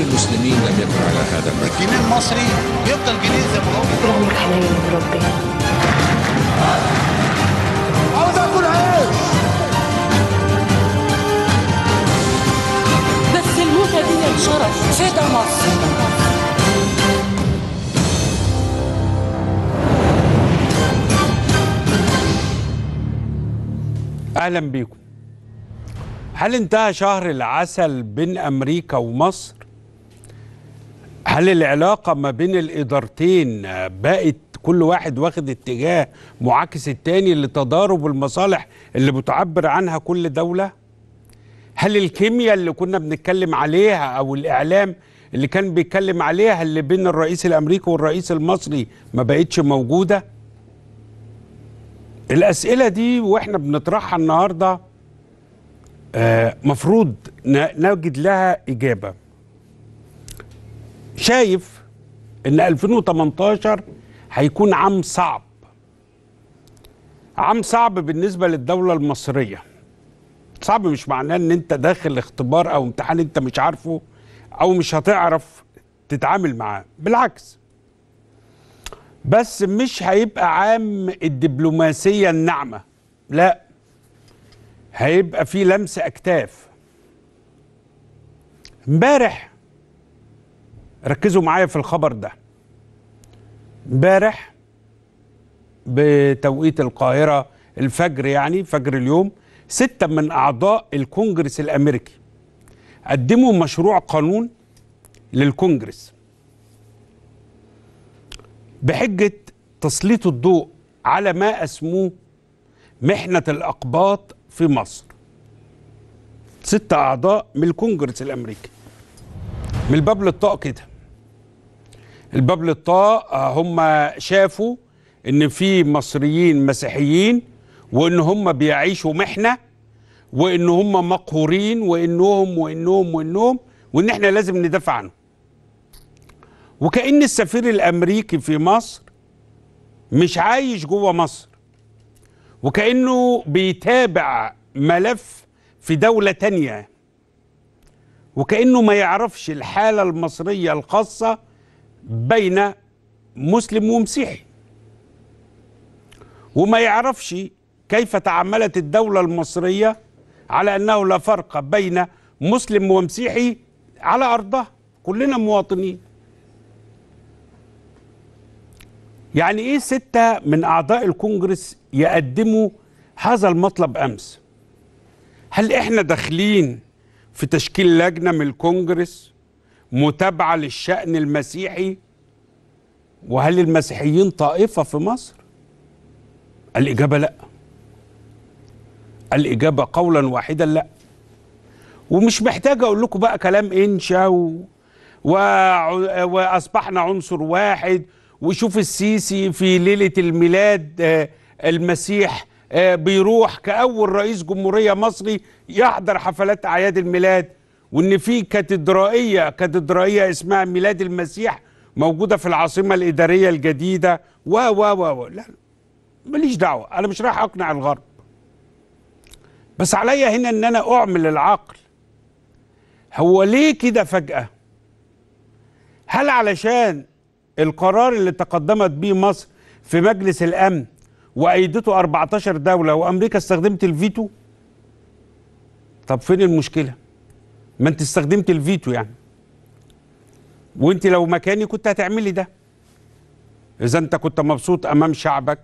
المسلمين لم يكن على هذا المنهج الجنيه المصري يفضل جنيه زي ما هو ربك حنين عاوز اكل عيش بس الموتة دي شرف فدا مصر اهلا بيكم هل انتهى شهر العسل بين امريكا ومصر هل العلاقة ما بين الإدارتين بقت كل واحد واخد اتجاه معاكس التاني لتضارب المصالح اللي بتعبر عنها كل دولة؟ هل الكيمياء اللي كنا بنتكلم عليها أو الإعلام اللي كان بيتكلم عليها اللي بين الرئيس الأمريكي والرئيس المصري ما بقتش موجودة؟ الأسئلة دي وإحنا بنطرحها النهاردة آه، مفروض نجد لها إجابة شايف ان 2018 هيكون عام صعب عام صعب بالنسبه للدوله المصريه صعب مش معناه ان انت داخل اختبار او امتحان انت مش عارفه او مش هتعرف تتعامل معاه بالعكس بس مش هيبقى عام الدبلوماسيه الناعمه لا هيبقى في لمس اكتاف امبارح ركزوا معايا في الخبر ده امبارح بتوقيت القاهرة الفجر يعني فجر اليوم ستة من أعضاء الكونجرس الأمريكي قدموا مشروع قانون للكونجرس بحجة تسليط الضوء على ما أسموه محنة الأقباط في مصر ستة أعضاء من الكونجرس الأمريكي من الباب للطاق كده الباب للطاء آه، هم شافوا ان في مصريين مسيحيين وان هم بيعيشوا محنه وان هم مقهورين وانهم وانهم وانهم وان احنا لازم ندافع عنهم وكأن السفير الأمريكي في مصر مش عايش جوه مصر وكأنه بيتابع ملف في دولة تانية وكأنه ما يعرفش الحالة المصرية الخاصة بين مسلم ومسيحي وما يعرفش كيف تعاملت الدولة المصرية على أنه لا فرق بين مسلم ومسيحي على أرضها كلنا مواطنين يعني إيه ستة من أعضاء الكونجرس يقدموا هذا المطلب أمس هل إحنا داخلين في تشكيل لجنة من الكونجرس متابعة للشأن المسيحي وهل المسيحيين طائفة في مصر الإجابة لا الإجابة قولا واحدا لا ومش محتاج أقول لكم بقى كلام إنشا و... و... وأصبحنا عنصر واحد وشوف السيسي في ليلة الميلاد آه، المسيح آه، بيروح كأول رئيس جمهورية مصري يحضر حفلات أعياد الميلاد وان في كاتدرائيه كاتدرائيه اسمها ميلاد المسيح موجوده في العاصمه الاداريه الجديده و و و لا ماليش دعوه انا مش رايح اقنع الغرب بس عليا هنا ان انا اعمل العقل هو ليه كده فجاه هل علشان القرار اللي تقدمت بيه مصر في مجلس الامن وايدته 14 دوله وامريكا استخدمت الفيتو طب فين المشكله ما انت استخدمت الفيتو يعني وانت لو مكاني كنت هتعملي ده اذا انت كنت مبسوط امام شعبك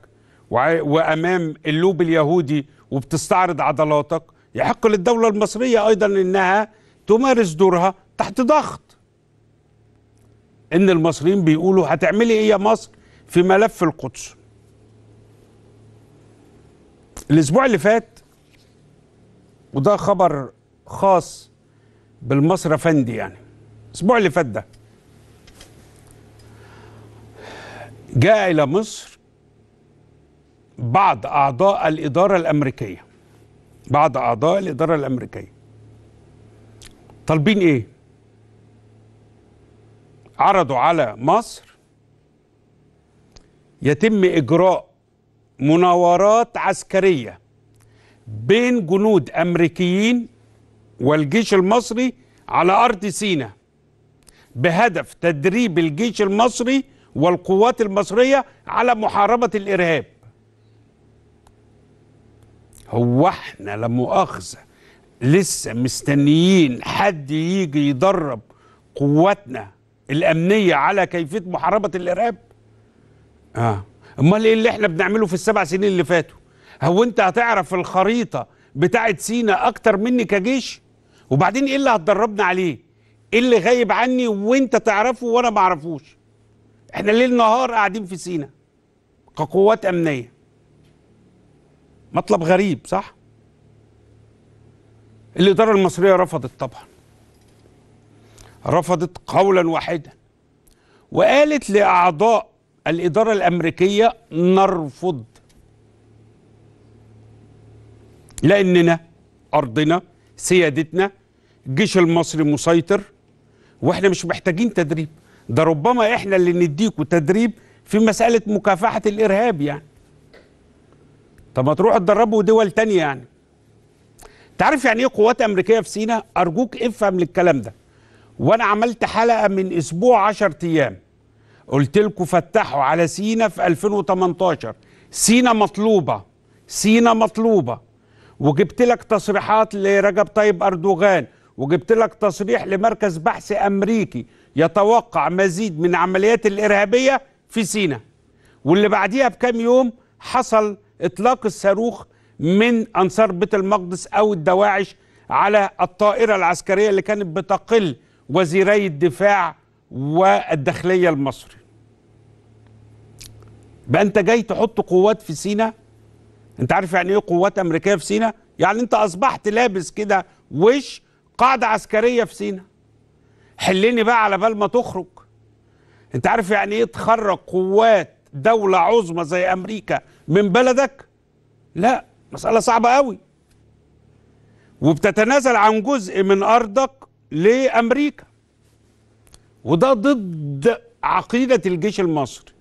وامام اللوب اليهودي وبتستعرض عضلاتك يحق للدوله المصريه ايضا انها تمارس دورها تحت ضغط ان المصريين بيقولوا هتعملي ايه يا مصر في ملف القدس الاسبوع اللي فات وده خبر خاص بالمصر افندي يعني الاسبوع اللي فات ده جاء الى مصر بعض اعضاء الاداره الامريكيه بعض اعضاء الاداره الامريكيه طالبين ايه عرضوا على مصر يتم اجراء مناورات عسكريه بين جنود امريكيين والجيش المصري على أرض سينا بهدف تدريب الجيش المصري والقوات المصرية على محاربة الإرهاب هو احنا لا مؤاخذة لسه مستنيين حد يجي يدرب قواتنا الأمنية على كيفية محاربة الإرهاب آه. أمال إيه اللي احنا بنعمله في السبع سنين اللي فاتوا هو أنت هتعرف الخريطة بتاعت سينا أكتر مني كجيش وبعدين ايه اللي هتدربنا عليه ايه اللي غايب عني وانت تعرفه وانا ما اعرفوش احنا ليل نهار قاعدين في سينا كقوات امنيه مطلب غريب صح الاداره المصريه رفضت طبعا رفضت قولا واحدا وقالت لاعضاء الاداره الامريكيه نرفض لاننا ارضنا سيادتنا الجيش المصري مسيطر واحنا مش محتاجين تدريب ده ربما احنا اللي نديكوا تدريب في مسألة مكافحة الإرهاب يعني طب ما تروحوا تدربوا دول تانية يعني تعرف يعني ايه قوات أمريكية في سينا أرجوك افهم للكلام ده وأنا عملت حلقة من أسبوع 10 أيام قلت لكم فتحوا على سينا في 2018 سينا مطلوبة سينا مطلوبة وجبت لك تصريحات لرجب طيب أردوغان وجبت لك تصريح لمركز بحث أمريكي يتوقع مزيد من عمليات الإرهابية في سينا واللي بعديها بكام يوم حصل إطلاق الصاروخ من أنصار بيت المقدس أو الدواعش على الطائرة العسكرية اللي كانت بتقل وزيري الدفاع والداخلية المصري بقى أنت جاي تحط قوات في سينا انت عارف يعني ايه قوات امريكيه في سينا يعني انت اصبحت لابس كده وش قاعده عسكريه في سينا حلني بقى على بال ما تخرج انت عارف يعني ايه تخرج قوات دولة عظمى زي امريكا من بلدك لا مسألة صعبة قوي وبتتنازل عن جزء من ارضك لامريكا وده ضد عقيدة الجيش المصري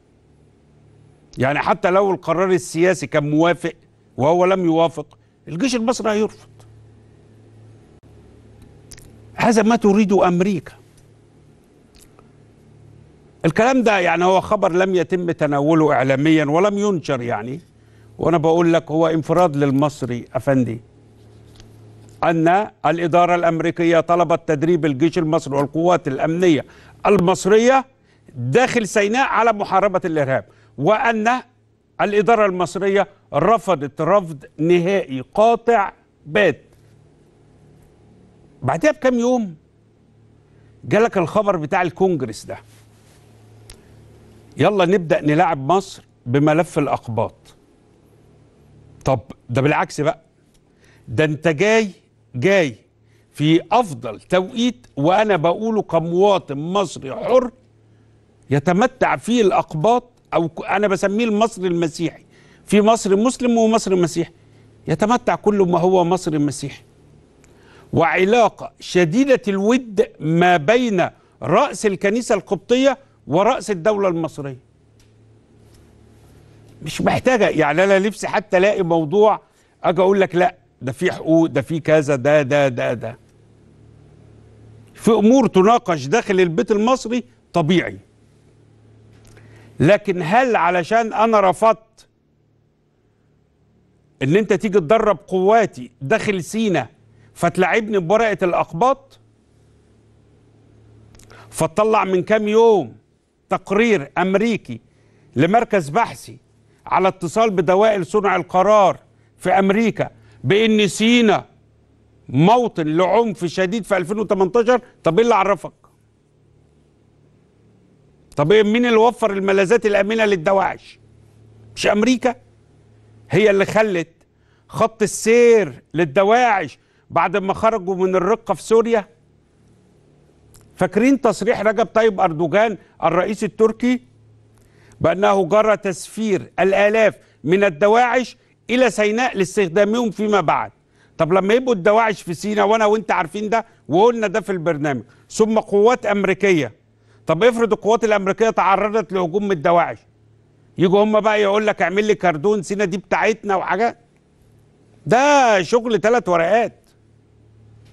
يعني حتى لو القرار السياسي كان موافق وهو لم يوافق الجيش المصري هيرفض هذا ما تريده أمريكا الكلام ده يعني هو خبر لم يتم تناوله إعلاميا ولم ينشر يعني وأنا بقول لك هو انفراد للمصري أفندي أن الإدارة الأمريكية طلبت تدريب الجيش المصري والقوات الأمنية المصرية داخل سيناء على محاربة الإرهاب وأن الإدارة المصرية رفضت رفض نهائي قاطع بات بعدها بكام يوم جالك الخبر بتاع الكونجرس ده يلا نبدأ نلاعب مصر بملف الأقباط طب ده بالعكس بقى ده انت جاي جاي في أفضل توقيت وأنا بقوله كمواطن مصري حر يتمتع فيه الأقباط او انا بسميه المصري المسيحي في مصر مسلم ومصر مسيحي يتمتع كل ما هو مصري مسيحي وعلاقه شديده الود ما بين راس الكنيسه القبطيه وراس الدوله المصريه مش محتاجه يعني انا نفسي حتى الاقي موضوع اجي اقول لك لا ده في حقوق ده في كذا ده ده ده ده في امور تناقش داخل البيت المصري طبيعي لكن هل علشان انا رفضت ان انت تيجي تدرب قواتي داخل سينا فتلاعبني بورقه الاقباط فتطلع من كام يوم تقرير امريكي لمركز بحثي على اتصال بدوائر صنع القرار في امريكا بان سينا موطن لعنف شديد في 2018 طب ايه اللي عرفك طب إيه، مين اللي وفر الملاذات الامنه للدواعش مش امريكا هي اللي خلت خط السير للدواعش بعد ما خرجوا من الرقه في سوريا فاكرين تصريح رجب طيب اردوغان الرئيس التركي بانه جرى تسفير الالاف من الدواعش الى سيناء لاستخدامهم فيما بعد طب لما يبقوا الدواعش في سيناء وانا وانت عارفين ده وقلنا ده في البرنامج ثم قوات امريكيه طب افرض القوات الامريكيه تعرضت لهجوم من الدواعش يجوا هم بقى يقول لك اعمل لي كاردون سينا دي بتاعتنا وحاجات ده شغل ثلاث ورقات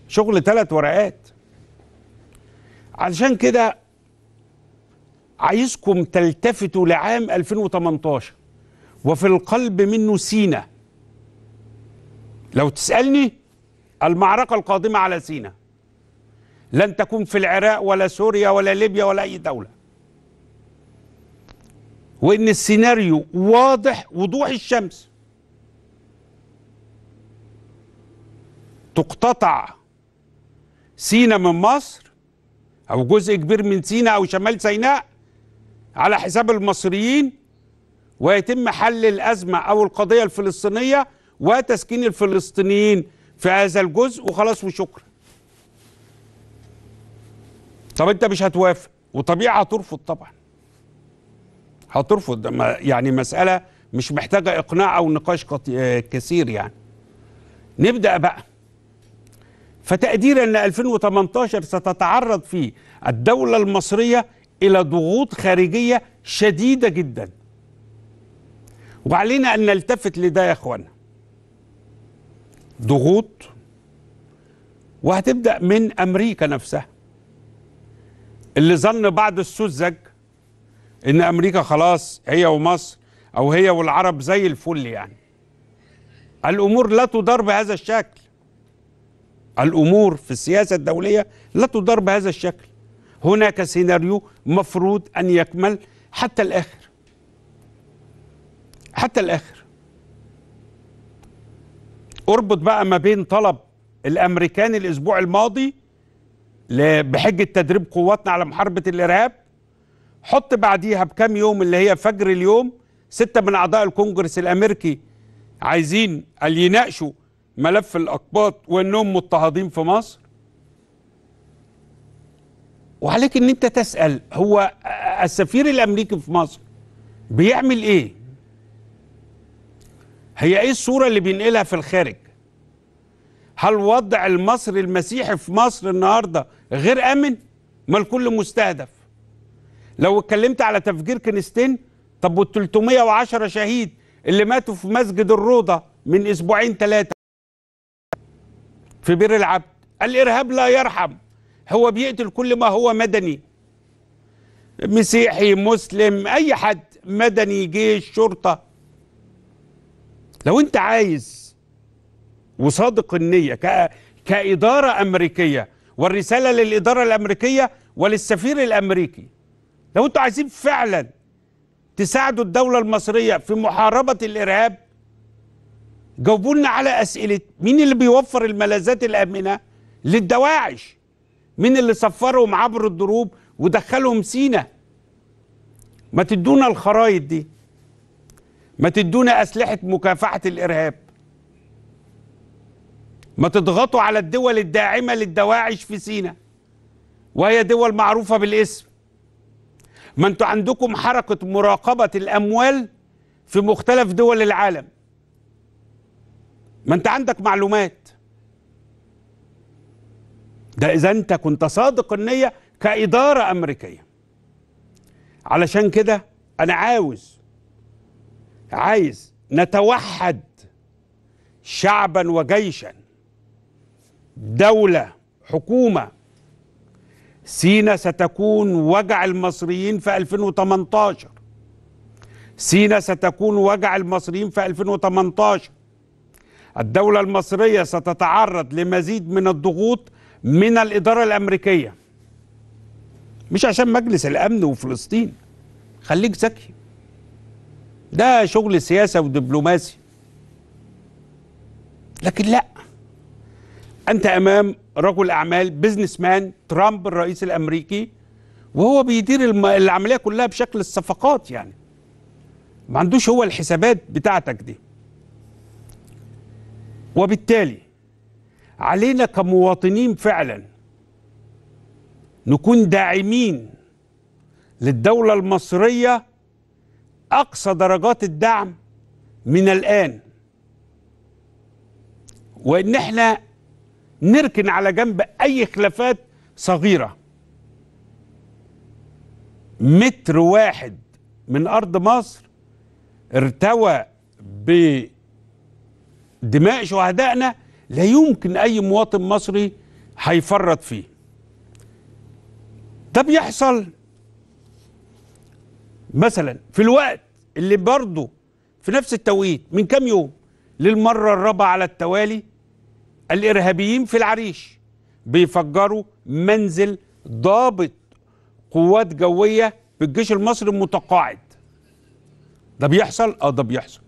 شغل ثلاث ورقات علشان كده عايزكم تلتفتوا لعام 2018 وفي القلب منه سينا لو تسألني المعركة القادمة على سينا لن تكون في العراق ولا سوريا ولا ليبيا ولا أي دولة وإن السيناريو واضح وضوح الشمس تقتطع سينا من مصر أو جزء كبير من سينا أو شمال سيناء على حساب المصريين ويتم حل الأزمة أو القضية الفلسطينية وتسكين الفلسطينيين في هذا الجزء وخلاص وشكرا طب انت مش هتوافق وطبيعي هترفض طبعا هترفض يعني مسألة مش محتاجة إقناع أو نقاش كثير يعني نبدأ بقى فتقديرا أن 2018 ستتعرض فيه الدولة المصرية إلى ضغوط خارجية شديدة جدا وعلينا أن نلتفت لده يا أخوانا ضغوط وهتبدأ من أمريكا نفسها اللي ظن بعض السذج ان امريكا خلاص هي ومصر او هي والعرب زي الفل يعني الامور لا تدار بهذا الشكل الامور في السياسه الدوليه لا تدار بهذا الشكل هناك سيناريو مفروض ان يكمل حتى الاخر حتى الاخر اربط بقى ما بين طلب الامريكان الاسبوع الماضي بحجه تدريب قواتنا على محاربه الارهاب حط بعديها بكام يوم اللي هي فجر اليوم سته من اعضاء الكونجرس الامريكي عايزين اللي يناقشوا ملف الاقباط وانهم مضطهدين في مصر وعليك ان انت تسال هو السفير الامريكي في مصر بيعمل ايه هي ايه الصوره اللي بينقلها في الخارج هل وضع المصري المسيحي في مصر النهارده غير امن؟ ما الكل مستهدف. لو اتكلمت على تفجير كنيستين طب وال 310 شهيد اللي ماتوا في مسجد الروضه من اسبوعين ثلاثه في بير العبد الارهاب لا يرحم هو بيقتل كل ما هو مدني مسيحي مسلم اي حد مدني جيش شرطه لو انت عايز وصادق النية كإدارة أمريكية والرسالة للإدارة الأمريكية وللسفير الأمريكي لو أنتوا عايزين فعلا تساعدوا الدولة المصرية في محاربة الإرهاب جاوبوا لنا على أسئلة مين اللي بيوفر الملاذات الآمنة للدواعش مين اللي سفرهم عبر الدروب ودخلهم سينا ما تدونا الخرايط دي ما تدونا أسلحة مكافحة الإرهاب ما تضغطوا على الدول الداعمة للدواعش في سينا وهي دول معروفة بالاسم ما انتوا عندكم حركة مراقبة الأموال في مختلف دول العالم ما انت عندك معلومات ده إذا أنت كنت صادق النية كإدارة أمريكية علشان كده أنا عاوز عايز نتوحد شعبا وجيشا دولة حكومة سينا ستكون وجع المصريين في 2018 سينا ستكون وجع المصريين في 2018 الدولة المصرية ستتعرض لمزيد من الضغوط من الإدارة الأمريكية مش عشان مجلس الأمن وفلسطين خليك ذكي ده شغل سياسة ودبلوماسي لكن لا أنت أمام رجل أعمال بزنس مان ترامب الرئيس الأمريكي وهو بيدير العملية كلها بشكل الصفقات يعني ما عندوش هو الحسابات بتاعتك دي وبالتالي علينا كمواطنين فعلا نكون داعمين للدولة المصرية أقصى درجات الدعم من الآن وإن احنا نركن على جنب أي خلافات صغيرة متر واحد من أرض مصر ارتوى بدماء شهدائنا لا يمكن أي مواطن مصري هيفرط فيه ده بيحصل مثلا في الوقت اللي برضه في نفس التوقيت من كام يوم للمرة الرابعة على التوالي الإرهابيين في العريش بيفجروا منزل ضابط قوات جوية بالجيش المصري المتقاعد ده بيحصل اه ده بيحصل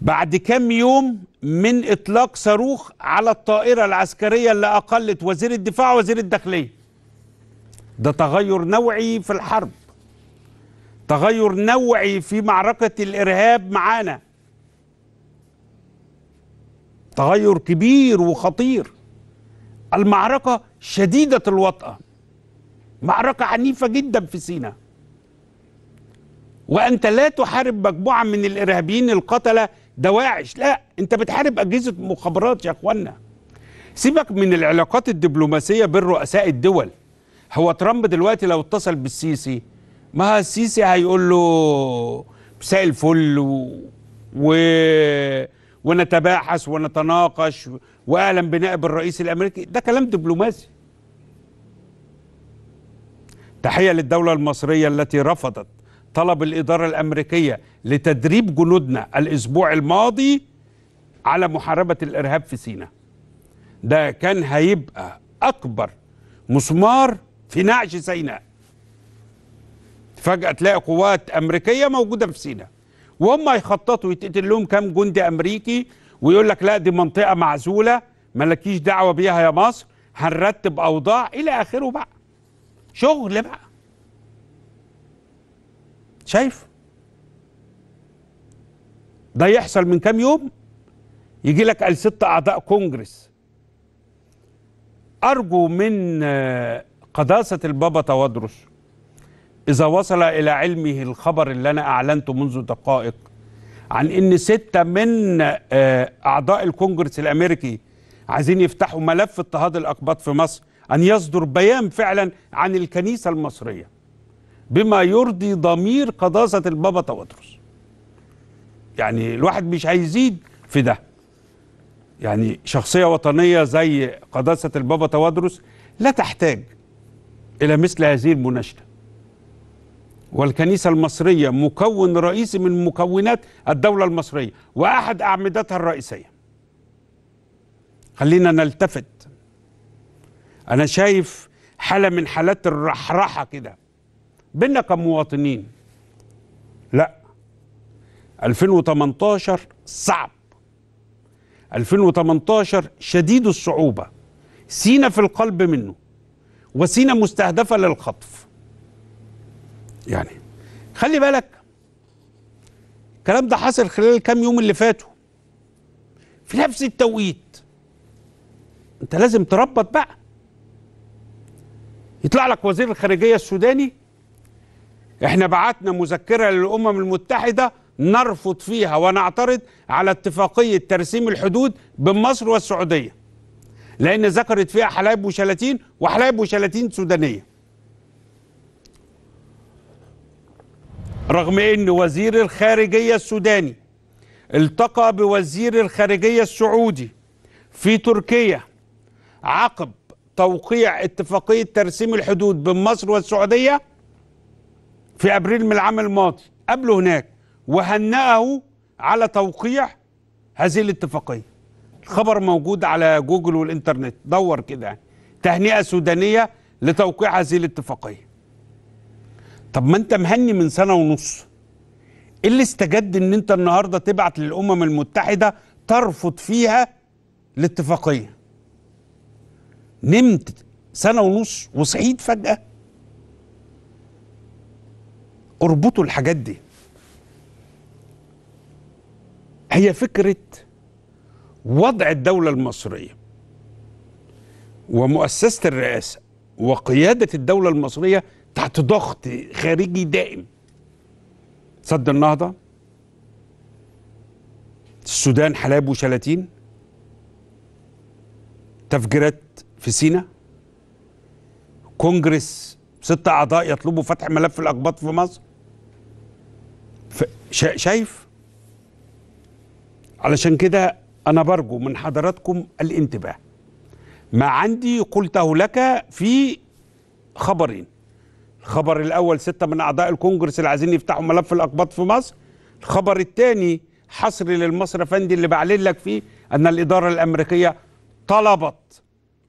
بعد كم يوم من اطلاق صاروخ على الطائرة العسكرية اللي اقلت وزير الدفاع وزير الداخلية ده تغير نوعي في الحرب تغير نوعي في معركة الارهاب معانا تغير كبير وخطير المعركة شديدة الوطأة معركة عنيفة جدا في سينا وأنت لا تحارب مجموعة من الإرهابيين القتلة دواعش لا أنت بتحارب أجهزة مخابرات يا أخوانا سيبك من العلاقات الدبلوماسية بين رؤساء الدول هو ترامب دلوقتي لو اتصل بالسيسي ما السيسي هيقول له مساء الفل و... و... ونتباحث ونتناقش واعلم بنائب الرئيس الامريكي ده كلام دبلوماسي تحيه للدوله المصريه التي رفضت طلب الاداره الامريكيه لتدريب جنودنا الاسبوع الماضي على محاربه الارهاب في سيناء ده كان هيبقى اكبر مسمار في نعش سيناء فجاه تلاقي قوات امريكيه موجوده في سيناء وهم يخططوا يتقتل لهم كام جندي امريكي ويقول لك لا دي منطقه معزوله مالكيش دعوه بيها يا مصر هنرتب اوضاع الى اخره بقى شغل بقى شايف ده يحصل من كام يوم يجي لك ست اعضاء كونجرس ارجو من آه، قداسه البابا توادرس إذا وصل إلى علمه الخبر اللي أنا أعلنته منذ دقائق عن إن ستة من آه، أعضاء الكونجرس الأمريكي عايزين يفتحوا ملف اضطهاد الأقباط في مصر أن يصدر بيان فعلا عن الكنيسة المصرية بما يرضي ضمير قداسة البابا تودرس يعني الواحد مش هيزيد في ده يعني شخصية وطنية زي قداسة البابا تودرس لا تحتاج إلى مثل هذه المناشدة والكنيسة المصرية مكون رئيسي من مكونات الدولة المصرية وأحد أعمدتها الرئيسية خلينا نلتفت أنا شايف حالة من حالات الرحرحة كده بينا كمواطنين لا 2018 صعب 2018 شديد الصعوبة سينا في القلب منه وسينا مستهدفة للخطف يعني خلي بالك الكلام ده حصل خلال الكام يوم اللي فاتوا في نفس التوقيت انت لازم تربط بقى يطلع لك وزير الخارجيه السوداني احنا بعتنا مذكره للامم المتحده نرفض فيها ونعترض على اتفاقيه ترسيم الحدود بين مصر والسعوديه لان ذكرت فيها حلايب وشلاتين وحلايب وشلاتين سودانيه رغم أن وزير الخارجية السوداني التقى بوزير الخارجية السعودي في تركيا عقب توقيع اتفاقية ترسيم الحدود بين مصر والسعودية في أبريل من العام الماضي قبله هناك وهنأه على توقيع هذه الاتفاقية الخبر موجود على جوجل والإنترنت دور كده يعني. تهنئة سودانية لتوقيع هذه الاتفاقية طب ما انت مهني من سنه ونص ايه اللي استجد ان انت النهارده تبعت للامم المتحده ترفض فيها الاتفاقيه نمت سنه ونص وصحيت فجاه اربطوا الحاجات دي هي فكره وضع الدوله المصريه ومؤسسه الرئاسه وقياده الدوله المصريه تحت ضغط خارجي دائم سد النهضه السودان حلاب وشلاتين تفجيرات في سينا كونجرس ست اعضاء يطلبوا فتح ملف الاقباط في مصر شايف علشان كده انا برجو من حضراتكم الانتباه ما عندي قلته لك في خبرين الخبر الأول ستة من أعضاء الكونجرس اللي عايزين يفتحوا ملف الأقباط في مصر الخبر الثاني حصر للمصر فندي اللي بعلن لك فيه أن الإدارة الأمريكية طلبت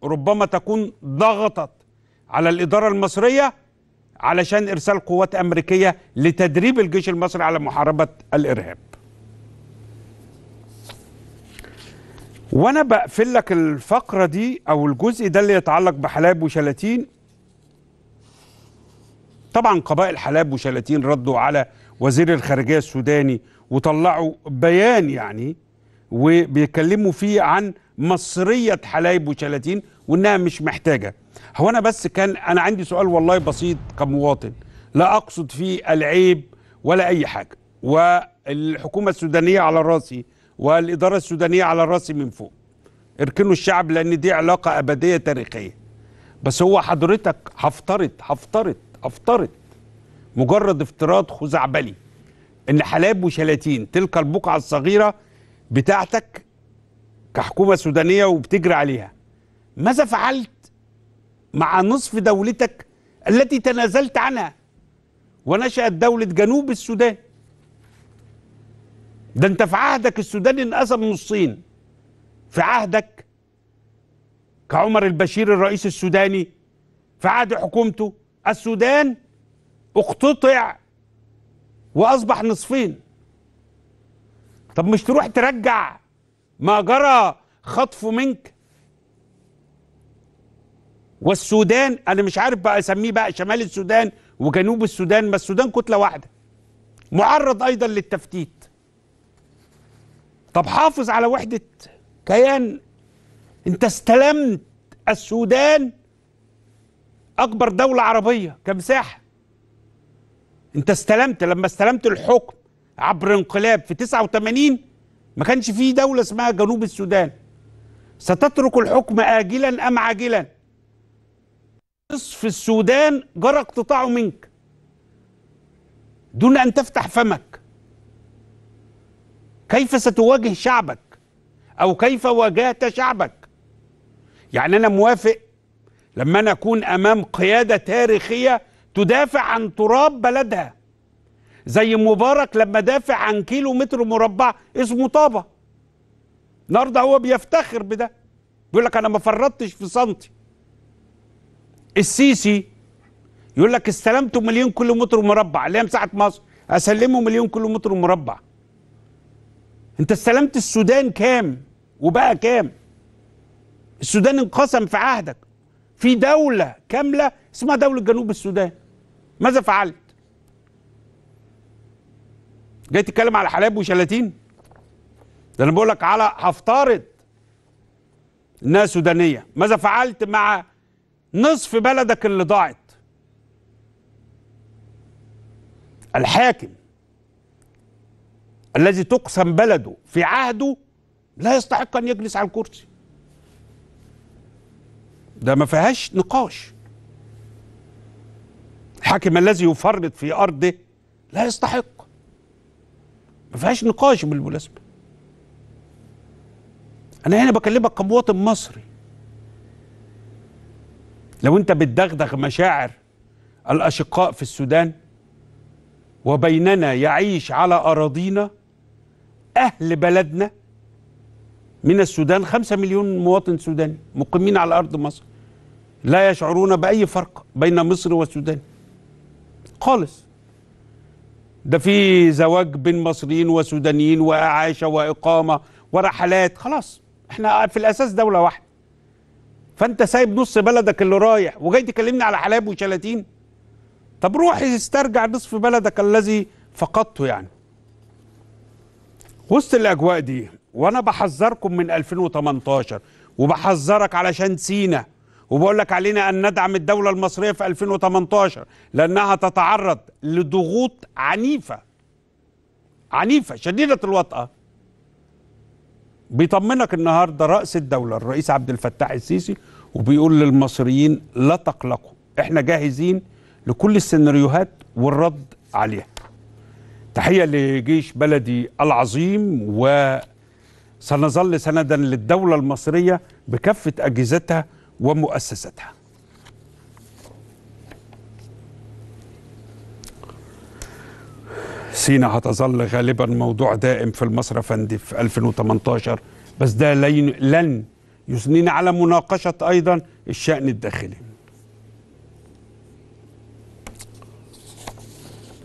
ربما تكون ضغطت على الإدارة المصرية علشان إرسال قوات أمريكية لتدريب الجيش المصري على محاربة الإرهاب وانا بقفل لك الفقره دي او الجزء ده اللي يتعلق بحلايب وشلاتين طبعا قبائل حلب وشلاتين ردوا على وزير الخارجيه السوداني وطلعوا بيان يعني وبيتكلموا فيه عن مصريه حلايب وشلاتين وانها مش محتاجه هو انا بس كان انا عندي سؤال والله بسيط كمواطن لا اقصد فيه العيب ولا اي حاجه والحكومه السودانيه على راسي والاداره السودانيه على راسي من فوق اركنوا الشعب لان دي علاقه ابديه تاريخيه بس هو حضرتك هفترض هفترض أفترض مجرد افتراض خزعبلي إن حلاب وشلاتين تلك البقعة الصغيرة بتاعتك كحكومة سودانية وبتجري عليها ماذا فعلت مع نصف دولتك التي تنازلت عنها ونشأت دولة جنوب السودان ده انت في عهدك السودان انقسم نصين في عهدك كعمر البشير الرئيس السوداني في عهد حكومته السودان اقتطع واصبح نصفين طب مش تروح ترجع ما جرى خطفه منك والسودان انا مش عارف بقى اسميه بقى شمال السودان وجنوب السودان ما السودان كتله واحده معرض ايضا للتفتيت طب حافظ على وحده كيان انت استلمت السودان اكبر دوله عربيه كمساحه انت استلمت لما استلمت الحكم عبر انقلاب في 89 ما كانش في دوله اسمها جنوب السودان ستترك الحكم آجلا أم عاجلا نصف السودان جرى اقتطاعه منك دون أن تفتح فمك كيف ستواجه شعبك أو كيف واجهت شعبك يعني أنا موافق لما أنا أكون أمام قيادة تاريخية تدافع عن تراب بلدها زي مبارك لما دافع عن كيلو متر مربع اسمه طابة النهارده هو بيفتخر بده بيقول لك أنا ما فرطتش في سنتي السيسي يقول لك استلمته مليون كيلو متر مربع اللي هي مساحة مصر أسلمه مليون كيلو متر مربع أنت استلمت السودان كام وبقى كام السودان انقسم في عهدك في دولة كاملة اسمها دولة جنوب السودان ماذا فعلت؟ جاي تتكلم على حلاب وشلاتين؟ ده انا بقول لك على هفترض انها سودانية ماذا فعلت مع نصف بلدك اللي ضاعت؟ الحاكم الذي تقسم بلده في عهده لا يستحق ان يجلس على الكرسي ده ما فيهاش نقاش الحاكم الذي يفرط في أرضه لا يستحق ما فيهاش نقاش بالمناسبة أنا هنا بكلمك كمواطن مصري لو أنت بتدغدغ مشاعر الأشقاء في السودان وبيننا يعيش على أراضينا أهل بلدنا من السودان خمسة مليون مواطن سوداني مقيمين على أرض مصر لا يشعرون بأي فرق بين مصر والسودان خالص ده في زواج بين مصريين وسودانيين وإعاشة وإقامة ورحلات خلاص احنا في الأساس دولة واحدة فأنت سايب نص بلدك اللي رايح وجاي تكلمني على حلاب وشلاتين طب روح استرجع نصف بلدك الذي فقدته يعني وسط الأجواء دي وأنا بحذركم من 2018 وبحذرك علشان سينا وبقول لك علينا أن ندعم الدولة المصرية في 2018 لأنها تتعرض لضغوط عنيفة عنيفة شديدة الوطأة بيطمنك النهاردة رأس الدولة الرئيس عبد الفتاح السيسي وبيقول للمصريين لا تقلقوا احنا جاهزين لكل السيناريوهات والرد عليها تحية لجيش بلدي العظيم وسنظل سندا للدولة المصرية بكافة أجهزتها ومؤسستها سينا هتظل غالبا موضوع دائم في المصرف فندي في 2018 بس ده لن يثنينا على مناقشة أيضا الشأن الداخلي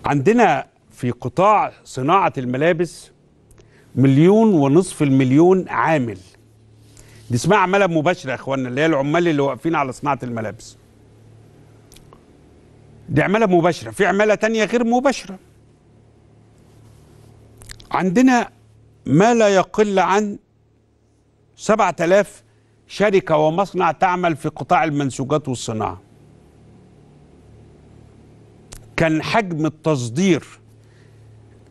عندنا في قطاع صناعة الملابس مليون ونصف المليون عامل دي اسمها عماله مباشره يا اخوانا اللي هي العمال اللي واقفين على صناعه الملابس دي عماله مباشره في عماله تانية غير مباشره عندنا ما لا يقل عن 7000 شركه ومصنع تعمل في قطاع المنسوجات والصناعه كان حجم التصدير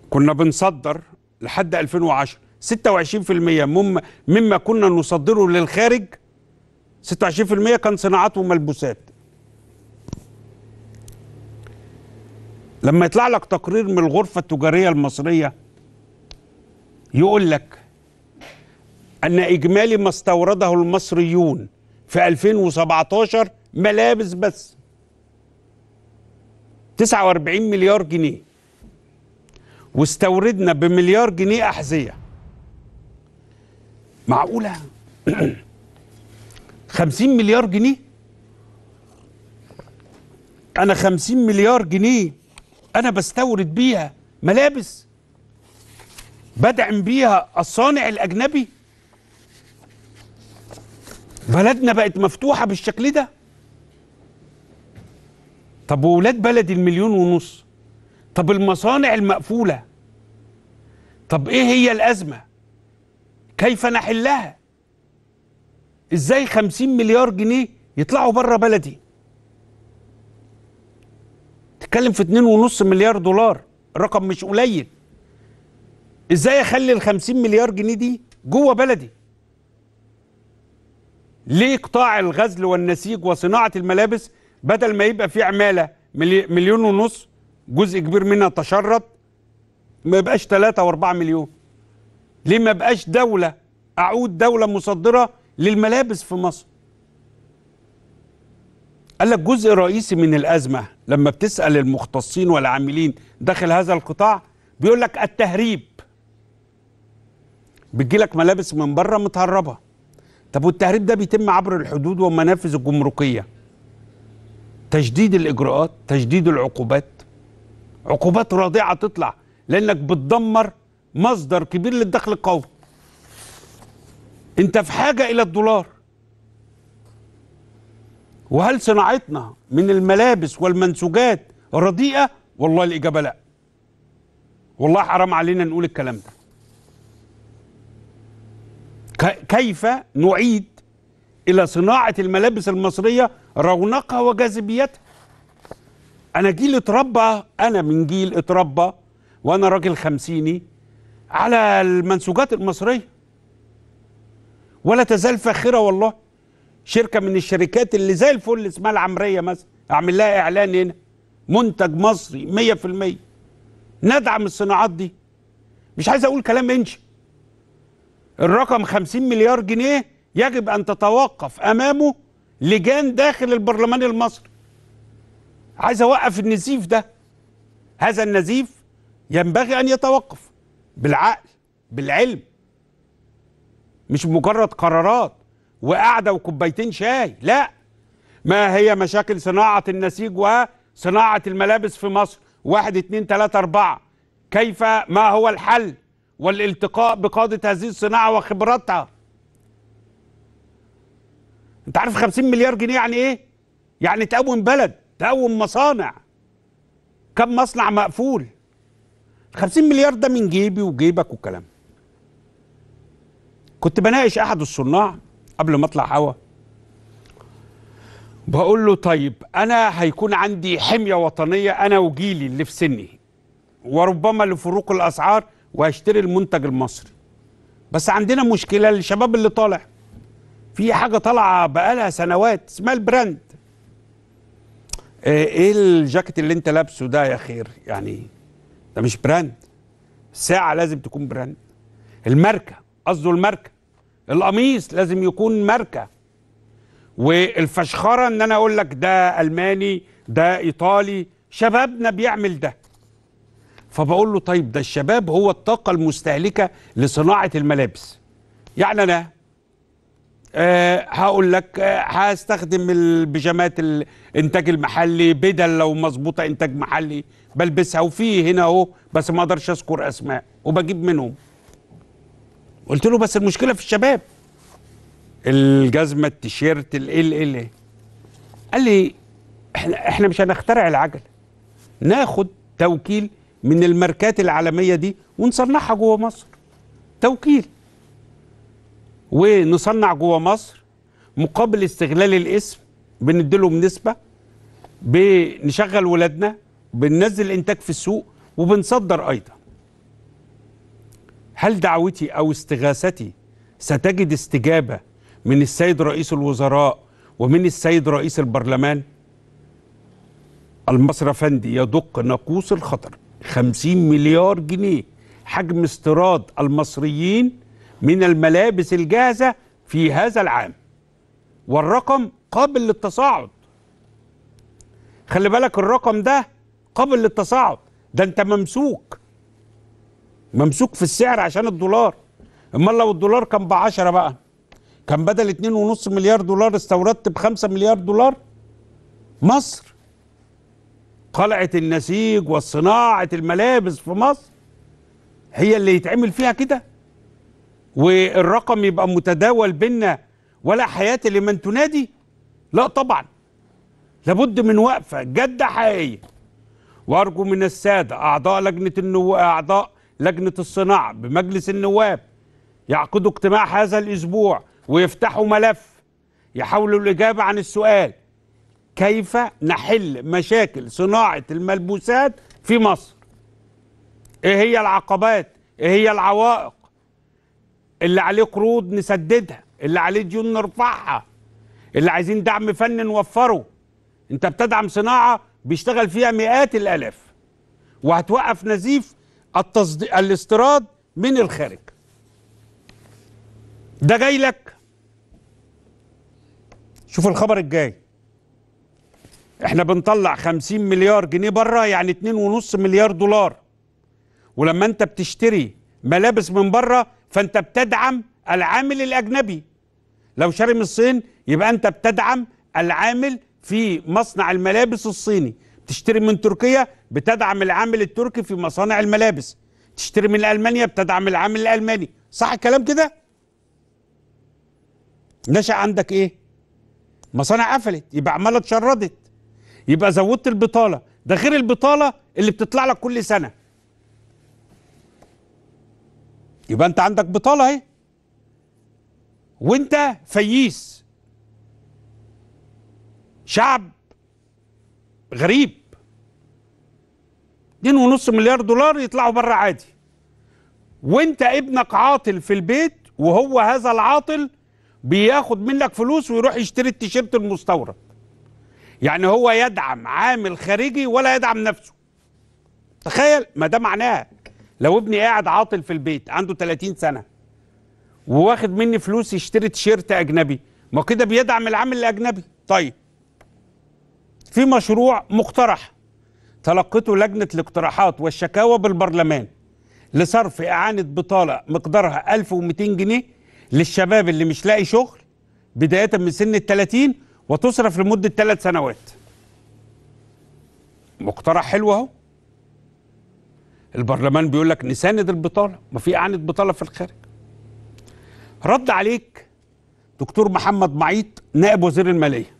كنا بنصدر لحد 2010 26% مما, مما كنا نصدره للخارج 26% كان صناعات وملبوسات لما يطلع لك تقرير من الغرفة التجارية المصرية يقول لك أن إجمالي ما استورده المصريون في 2017 ملابس بس 49 مليار جنيه واستوردنا بمليار جنيه أحذية معقولة 50 مليار جنيه أنا 50 مليار جنيه أنا بستورد بيها ملابس بدعم بيها الصانع الأجنبي بلدنا بقت مفتوحة بالشكل ده طب وولاد بلدي المليون ونص طب المصانع المقفولة طب إيه هي الأزمة كيف نحلها ازاي 50 مليار جنيه يطلعوا بره بلدي تتكلم في 2.5 مليار دولار رقم مش قليل ازاي اخلي ال 50 مليار جنيه دي جوه بلدي ليه قطاع الغزل والنسيج وصناعه الملابس بدل ما يبقى في عماله مليون ونص جزء كبير منها تشرد ما يبقاش ثلاثة واربعة مليون ليه ما بقاش دولة أعود دولة مصدرة للملابس في مصر قال لك جزء رئيسي من الأزمة لما بتسأل المختصين والعاملين داخل هذا القطاع بيقول لك التهريب بتجي لك ملابس من بره متهربة طب والتهريب ده بيتم عبر الحدود ومنافذ الجمركية تشديد الإجراءات تشديد العقوبات عقوبات راضعة تطلع لأنك بتدمر مصدر كبير للدخل القومي انت في حاجة الى الدولار وهل صناعتنا من الملابس والمنسوجات رديئة والله الإجابة لا والله حرام علينا نقول الكلام ده كيف نعيد إلى صناعة الملابس المصرية رونقها وجاذبيتها أنا جيل اتربى أنا من جيل اتربى وأنا راجل خمسيني على المنسوجات المصرية ولا تزال فاخرة والله شركة من الشركات اللي زي الفل اسمها العمرية مثلا أعمل لها إعلان هنا منتج مصري مية في المية ندعم الصناعات دي مش عايز أقول كلام إنشي الرقم 50 مليار جنيه يجب أن تتوقف أمامه لجان داخل البرلمان المصري عايز أوقف النزيف ده هذا النزيف ينبغي أن يتوقف بالعقل بالعلم مش مجرد قرارات وقعده وكوبايتين شاي لا ما هي مشاكل صناعه النسيج وصناعه الملابس في مصر واحد اتنين تلاته اربعه كيف ما هو الحل والالتقاء بقاده هذه الصناعه وخبراتها انت عارف 50 مليار جنيه يعني ايه يعني تقوم بلد تقوم مصانع كم مصنع مقفول 50 مليار ده من جيبي وجيبك والكلام كنت بناقش احد الصناع قبل ما اطلع هوا بقول له طيب انا هيكون عندي حميه وطنيه انا وجيلي اللي في سني وربما لفروق الاسعار وهشتري المنتج المصري بس عندنا مشكله الشباب اللي طالع في حاجه طالعه بقالها سنوات اسمها البراند آه، ايه الجاكيت اللي انت لابسه ده يا خير يعني ده مش براند الساعة لازم تكون براند الماركة قصده الماركة القميص لازم يكون ماركة والفشخرة ان انا اقول لك ده الماني ده ايطالي شبابنا بيعمل ده فبقول له طيب ده الشباب هو الطاقة المستهلكة لصناعة الملابس يعني انا أه هقول لك أه هستخدم البيجامات الانتاج المحلي بدل لو مظبوطه انتاج محلي بلبسها وفي هنا اهو بس ما اقدرش اذكر اسماء وبجيب منهم قلت له بس المشكله في الشباب الجزمه التيشيرت ال ال قال لي احنا احنا مش هنخترع العجله ناخد توكيل من الماركات العالميه دي ونصنعها جوه مصر توكيل ونصنع جوه مصر مقابل استغلال الاسم بنديلهم نسبه بنشغل ولادنا بننزل انتاج في السوق وبنصدر ايضا هل دعوتي او استغاثتي ستجد استجابه من السيد رئيس الوزراء ومن السيد رئيس البرلمان المصري فندي يدق ناقوس الخطر 50 مليار جنيه حجم استيراد المصريين من الملابس الجاهزه في هذا العام والرقم قابل للتصاعد خلي بالك الرقم ده قابل للتصاعد ده انت ممسوك ممسوك في السعر عشان الدولار امال لو الدولار كان ب 10 بقى كان بدل 2.5 مليار دولار استوردت ب 5 مليار دولار مصر قلعة النسيج وصناعة الملابس في مصر هي اللي يتعمل فيها كده والرقم يبقى متداول بينا ولا حياة لمن تنادي لا طبعا لابد من وقفة جدة حقيقية وارجو من الساده اعضاء لجنه النو... اعضاء لجنه الصناعه بمجلس النواب يعقدوا اجتماع هذا الاسبوع ويفتحوا ملف يحاولوا الاجابه عن السؤال كيف نحل مشاكل صناعه الملبوسات في مصر ايه هي العقبات ايه هي العوائق اللي عليه قروض نسددها اللي عليه ديون نرفعها اللي عايزين دعم فني نوفره انت بتدعم صناعه بيشتغل فيها مئات الالاف وهتوقف نزيف التصد... الاستيراد من الخارج ده جاي لك شوف الخبر الجاي احنا بنطلع 50 مليار جنيه بره يعني 2.5 مليار دولار ولما انت بتشتري ملابس من بره فانت بتدعم العامل الاجنبي لو شاري من الصين يبقى انت بتدعم العامل في مصنع الملابس الصيني تشتري من تركيا بتدعم العامل التركي في مصانع الملابس تشتري من المانيا بتدعم العامل الالماني صح الكلام كده نشا عندك ايه مصانع قفلت يبقى عماله اتشردت يبقى زودت البطاله ده غير البطاله اللي بتطلع لك كل سنه يبقى انت عندك بطاله اهي وانت فييس شعب غريب 2.5 مليار دولار يطلعوا بره عادي وانت ابنك عاطل في البيت وهو هذا العاطل بياخد منك فلوس ويروح يشتري التيشيرت المستورد يعني هو يدعم عامل خارجي ولا يدعم نفسه تخيل ما ده معناه لو ابني قاعد عاطل في البيت عنده 30 سنه وواخد مني فلوس يشتري تيشيرت اجنبي ما كده بيدعم العامل الاجنبي طيب في مشروع مقترح تلقته لجنة الاقتراحات والشكاوى بالبرلمان لصرف إعانة بطالة مقدارها 1200 جنيه للشباب اللي مش لاقي شغل بداية من سن ال 30 وتصرف لمدة ثلاث سنوات مقترح حلو اهو البرلمان بيقول لك نساند البطالة ما في إعانة بطالة في الخارج رد عليك دكتور محمد معيط نائب وزير المالية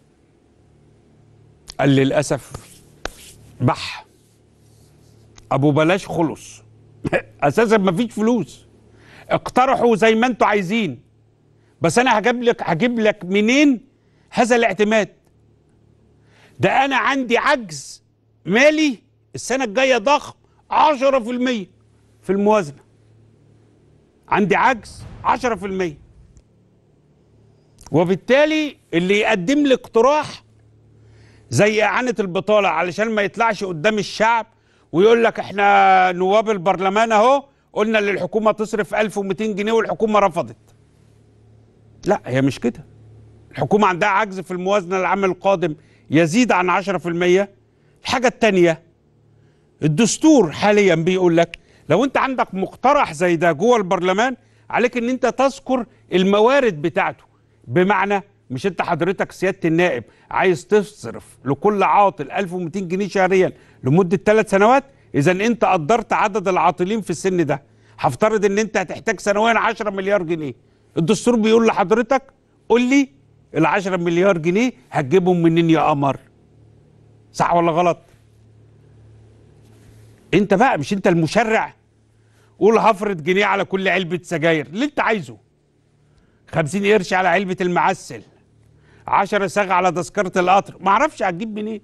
قال للأسف بح أبو بلاش خلص أساسا مفيش فلوس اقترحوا زي ما انتوا عايزين بس أنا هجيب لك هجيب لك منين هذا الاعتماد ده أنا عندي عجز مالي السنة الجاية ضخم 10% في الموازنة عندي عجز 10% وبالتالي اللي يقدم لي اقتراح زي إعانة البطالة علشان ما يطلعش قدام الشعب ويقول لك احنا نواب البرلمان اهو قلنا للحكومة تصرف 1200 جنيه والحكومه رفضت. لا هي مش كده. الحكومه عندها عجز في الموازنه العام القادم يزيد عن 10%. الحاجه الثانيه الدستور حاليا بيقول لك لو انت عندك مقترح زي ده جوه البرلمان عليك ان انت تذكر الموارد بتاعته بمعنى مش انت حضرتك سياده النائب عايز تصرف لكل عاطل 1200 جنيه شهريا لمده ثلاث سنوات اذا انت قدرت عدد العاطلين في السن ده هفترض ان انت هتحتاج سنويا 10 مليار جنيه الدستور بيقول لحضرتك قول لي ال 10 مليار جنيه هتجيبهم منين يا قمر صح ولا غلط انت بقى مش انت المشرع قول هفرض جنيه على كل علبه سجاير اللي انت عايزه 50 قرش على علبه المعسل 10 صاغ على تذكره القطر ما اعرفش هتجيب منين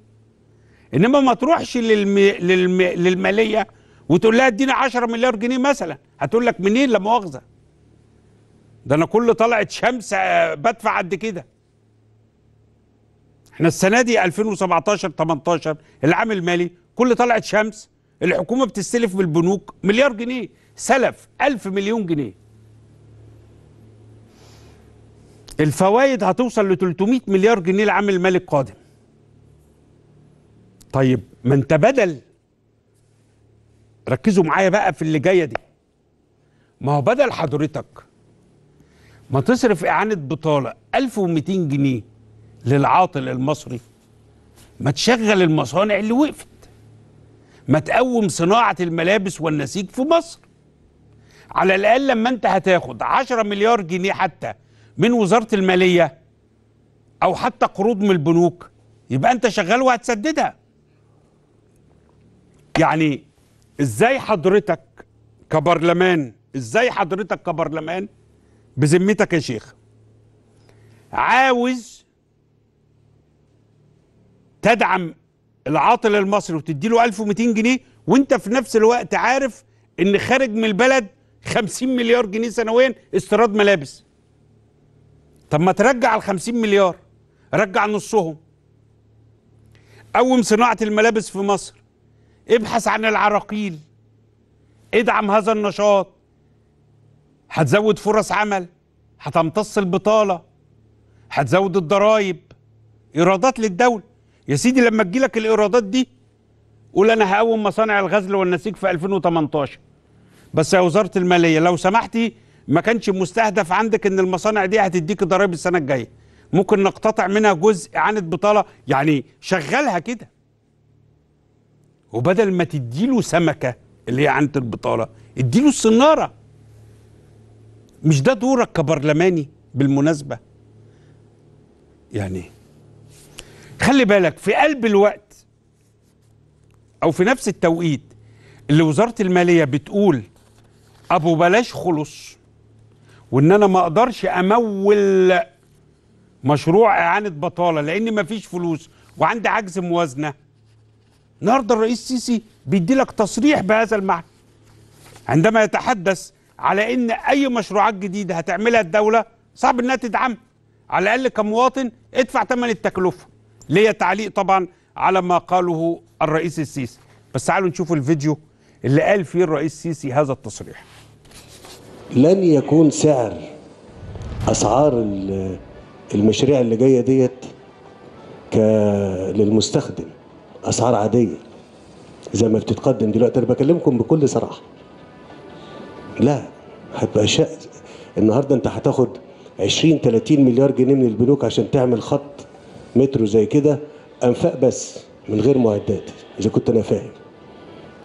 انما ما تروحش للم... للم... للماليه وتقول لها اديني 10 مليار جنيه مثلا هتقول لك منين لا مؤاخذه ده انا كل طلعت شمس آه، بدفع قد كده احنا السنه دي 2017 18 العام المالي كل طلعت شمس الحكومه بتستلف من البنوك مليار جنيه سلف 1000 مليون جنيه الفوائد هتوصل ل 300 مليار جنيه العام المالي القادم طيب ما انت بدل ركزوا معايا بقى في اللي جايه دي ما هو بدل حضرتك ما تصرف اعانه بطاله 1200 جنيه للعاطل المصري ما تشغل المصانع اللي وقفت ما تقوم صناعه الملابس والنسيج في مصر على الاقل لما انت هتاخد 10 مليار جنيه حتى من وزاره الماليه او حتى قروض من البنوك يبقى انت شغال وهتسددها يعني ازاي حضرتك كبرلمان ازاي حضرتك كبرلمان بذمتك يا شيخ عاوز تدعم العاطل المصري وتديله 1200 جنيه وانت في نفس الوقت عارف ان خارج من البلد 50 مليار جنيه سنويا استيراد ملابس طب ما ترجع ال 50 مليار رجع نصهم قوم صناعة الملابس في مصر ابحث عن العراقيل ادعم هذا النشاط هتزود فرص عمل هتمتص البطالة هتزود الضرائب إيرادات للدولة يا سيدي لما تجيلك الإيرادات دي قول أنا هقوم مصانع الغزل والنسيج في 2018 بس يا وزارة المالية لو سمحتي ما كانش مستهدف عندك ان المصانع دي هتديك ضرائب السنه الجايه ممكن نقتطع منها جزء عن البطاله يعني شغلها كده وبدل ما تديله سمكه اللي هي عنت البطاله اديله الصناره مش ده دورك كبرلماني بالمناسبه يعني خلي بالك في قلب الوقت او في نفس التوقيت اللي وزاره الماليه بتقول ابو بلاش خلص وان انا ما اقدرش امول مشروع اعانه بطاله لان مفيش فلوس وعندي عجز موازنه النهارده الرئيس السيسي بيدي لك تصريح بهذا المعنى عندما يتحدث على ان اي مشروعات جديده هتعملها الدوله صعب انها تدعم على الاقل كمواطن ادفع ثمن التكلفه ليا تعليق طبعا على ما قاله الرئيس السيسي بس تعالوا نشوف الفيديو اللي قال فيه الرئيس السيسي هذا التصريح لن يكون سعر اسعار المشاريع اللي جايه ديت للمستخدم اسعار عاديه زي ما بتتقدم دلوقتي انا بكلمكم بكل صراحه لا هتبقى شا... النهارده انت هتاخد 20 30 مليار جنيه من البنوك عشان تعمل خط مترو زي كده انفاق بس من غير معدات اذا كنت انا فاهم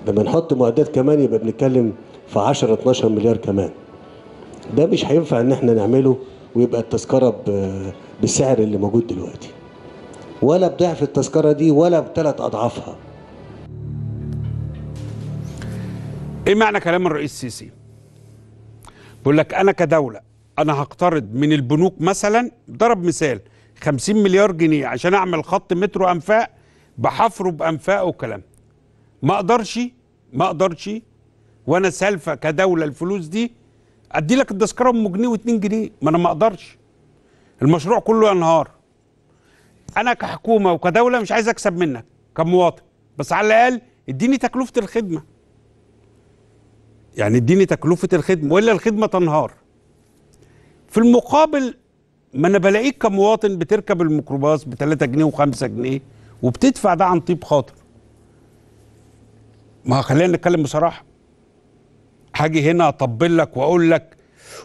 لما نحط معدات كمان يبقى بنتكلم في 10 12 مليار كمان ده مش هينفع ان احنا نعمله ويبقى التذكره بالسعر اللي موجود دلوقتي ولا بضعف التذكره دي ولا بثلاث اضعافها ايه معنى كلام الرئيس السيسي بيقول لك انا كدوله انا هقترض من البنوك مثلا ضرب مثال 50 مليار جنيه عشان اعمل خط مترو انفاق بحفره بانفاق وكلام ما اقدرش ما اقدرش وانا سالفه كدوله الفلوس دي ادي لك التذكره ام جنيه و2 جنيه ما انا ما اقدرش المشروع كله ينهار انا كحكومه وكدوله مش عايز اكسب منك كمواطن بس على الاقل اديني تكلفه الخدمه يعني اديني تكلفه الخدمه والا الخدمه تنهار في المقابل ما انا بلاقيك كمواطن بتركب الميكروباص ب 3 جنيه و5 جنيه وبتدفع ده عن طيب خاطر ما خلينا نتكلم بصراحه هاجي هنا اطبل لك واقول لك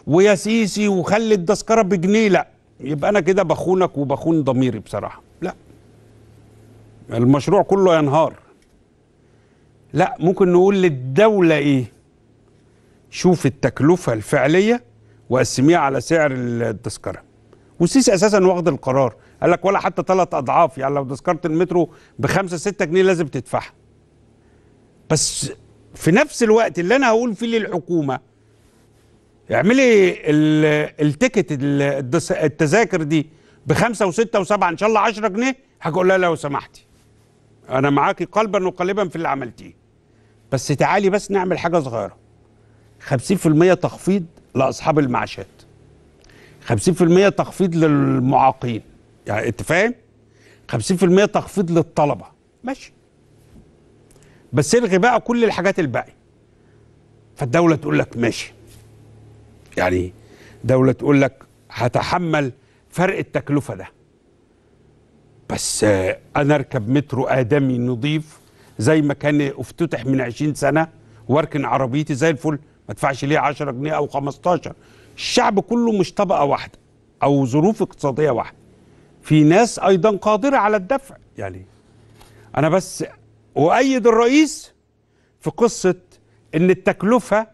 ويا سيسي وخلي التذكره بجنيه لا يبقى انا كده بخونك وبخون ضميري بصراحه لا المشروع كله ينهار لا ممكن نقول للدوله ايه شوف التكلفه الفعليه وقسميها على سعر التذكره وسيسي اساسا واخد القرار قال لك ولا حتى ثلاث اضعاف يعني لو تذكره المترو بخمسة ستة جنيه لازم تدفعها بس في نفس الوقت اللي انا هقول فيه للحكومه اعملي التيكت التذاكر دي بخمسه وسته وسبعه ان شاء الله 10 جنيه هقول لها لو سمحتي انا معاكي قلبا وقالبا في اللي عملتيه بس تعالي بس نعمل حاجه صغيره 50% تخفيض لاصحاب المعاشات 50% تخفيض للمعاقين يعني انت فاهم 50% تخفيض للطلبه ماشي بس الغي بقى كل الحاجات الباقي فالدوله تقول لك ماشي يعني دوله تقول لك هتحمل فرق التكلفه ده بس انا اركب مترو ادمي نظيف زي ما كان افتتح من 20 سنه واركن عربيتي زي الفل ما ادفعش ليه 10 جنيه او 15 الشعب كله مش طبقه واحده او ظروف اقتصاديه واحده في ناس ايضا قادره على الدفع يعني انا بس وأيد الرئيس في قصة أن التكلفة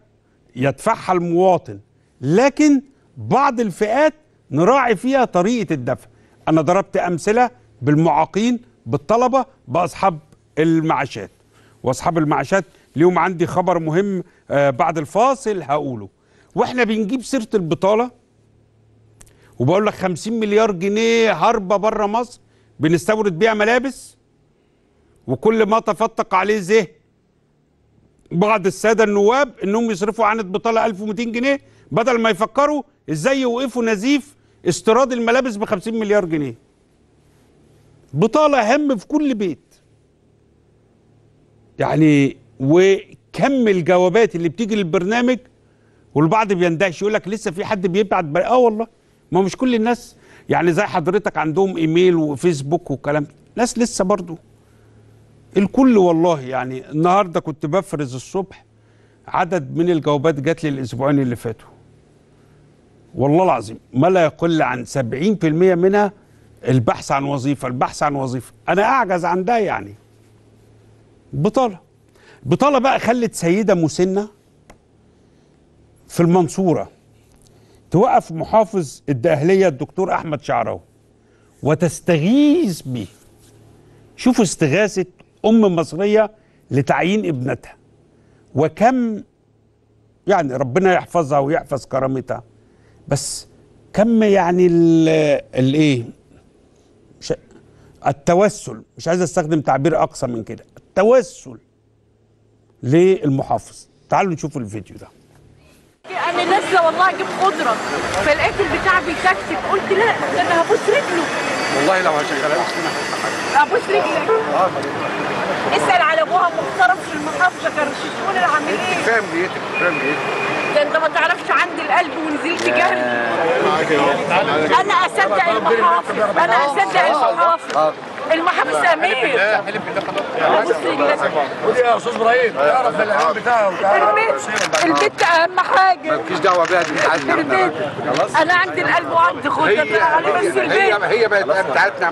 يدفعها المواطن لكن بعض الفئات نراعي فيها طريقة الدفع أنا ضربت أمثلة بالمعاقين بالطلبة بأصحاب المعاشات وأصحاب المعاشات اليوم عندي خبر مهم آه، بعد الفاصل هقوله واحنا بنجيب سيرة البطالة وبقول لك 50 مليار جنيه هربة بره مصر بنستورد بيها ملابس وكل ما تفتق عليه زه بعض الساده النواب انهم يصرفوا عن البطاله 1200 جنيه بدل ما يفكروا ازاي يوقفوا نزيف استيراد الملابس ب 50 مليار جنيه. بطاله هم في كل بيت. يعني وكم الجوابات اللي بتيجي للبرنامج والبعض بيندهش يقول لك لسه في حد بيبعت اه والله ما مش كل الناس يعني زي حضرتك عندهم ايميل وفيسبوك والكلام ناس لسه برضه الكل والله يعني النهارده كنت بفرز الصبح عدد من الجوابات جات لي الاسبوعين اللي فاتوا والله العظيم ما لا يقل عن 70% منها البحث عن وظيفه البحث عن وظيفه انا اعجز عن ده يعني بطاله بطاله بقى خلت سيده مسنه في المنصوره توقف محافظ الدقهليه الدكتور احمد شعراوي وتستغيث به شوفوا استغاثه أم مصرية لتعيين ابنتها وكم يعني ربنا يحفظها ويحفظ كرامتها بس كم يعني الايه التوسل مش عايز استخدم تعبير اقصى من كده التوسل للمحافظ تعالوا نشوفوا الفيديو ده انا نازله والله اجيب خضره فلقيت البتاع بيتكتك قلت لا ده انا هبوس رجله والله لو هشغلها ابوس رجله آه. اسال على ابوها مخترف في المحافظه كان الشؤون العاملين فاهم نيتك فاهم نيتك ده انت ما تعرفش عندي القلب ونزلت جري انا اصدق المحافظ انا اصدق المحافظ المحافظ امير قول يا استاذ ابراهيم تعرف العيال بتاعها البت اهم حاجه مالكيش دعوه بيها دي بتاعتنا خلاص انا عندي القلب وعندي خدة عليه بس البيت هي بقت بتاعتنا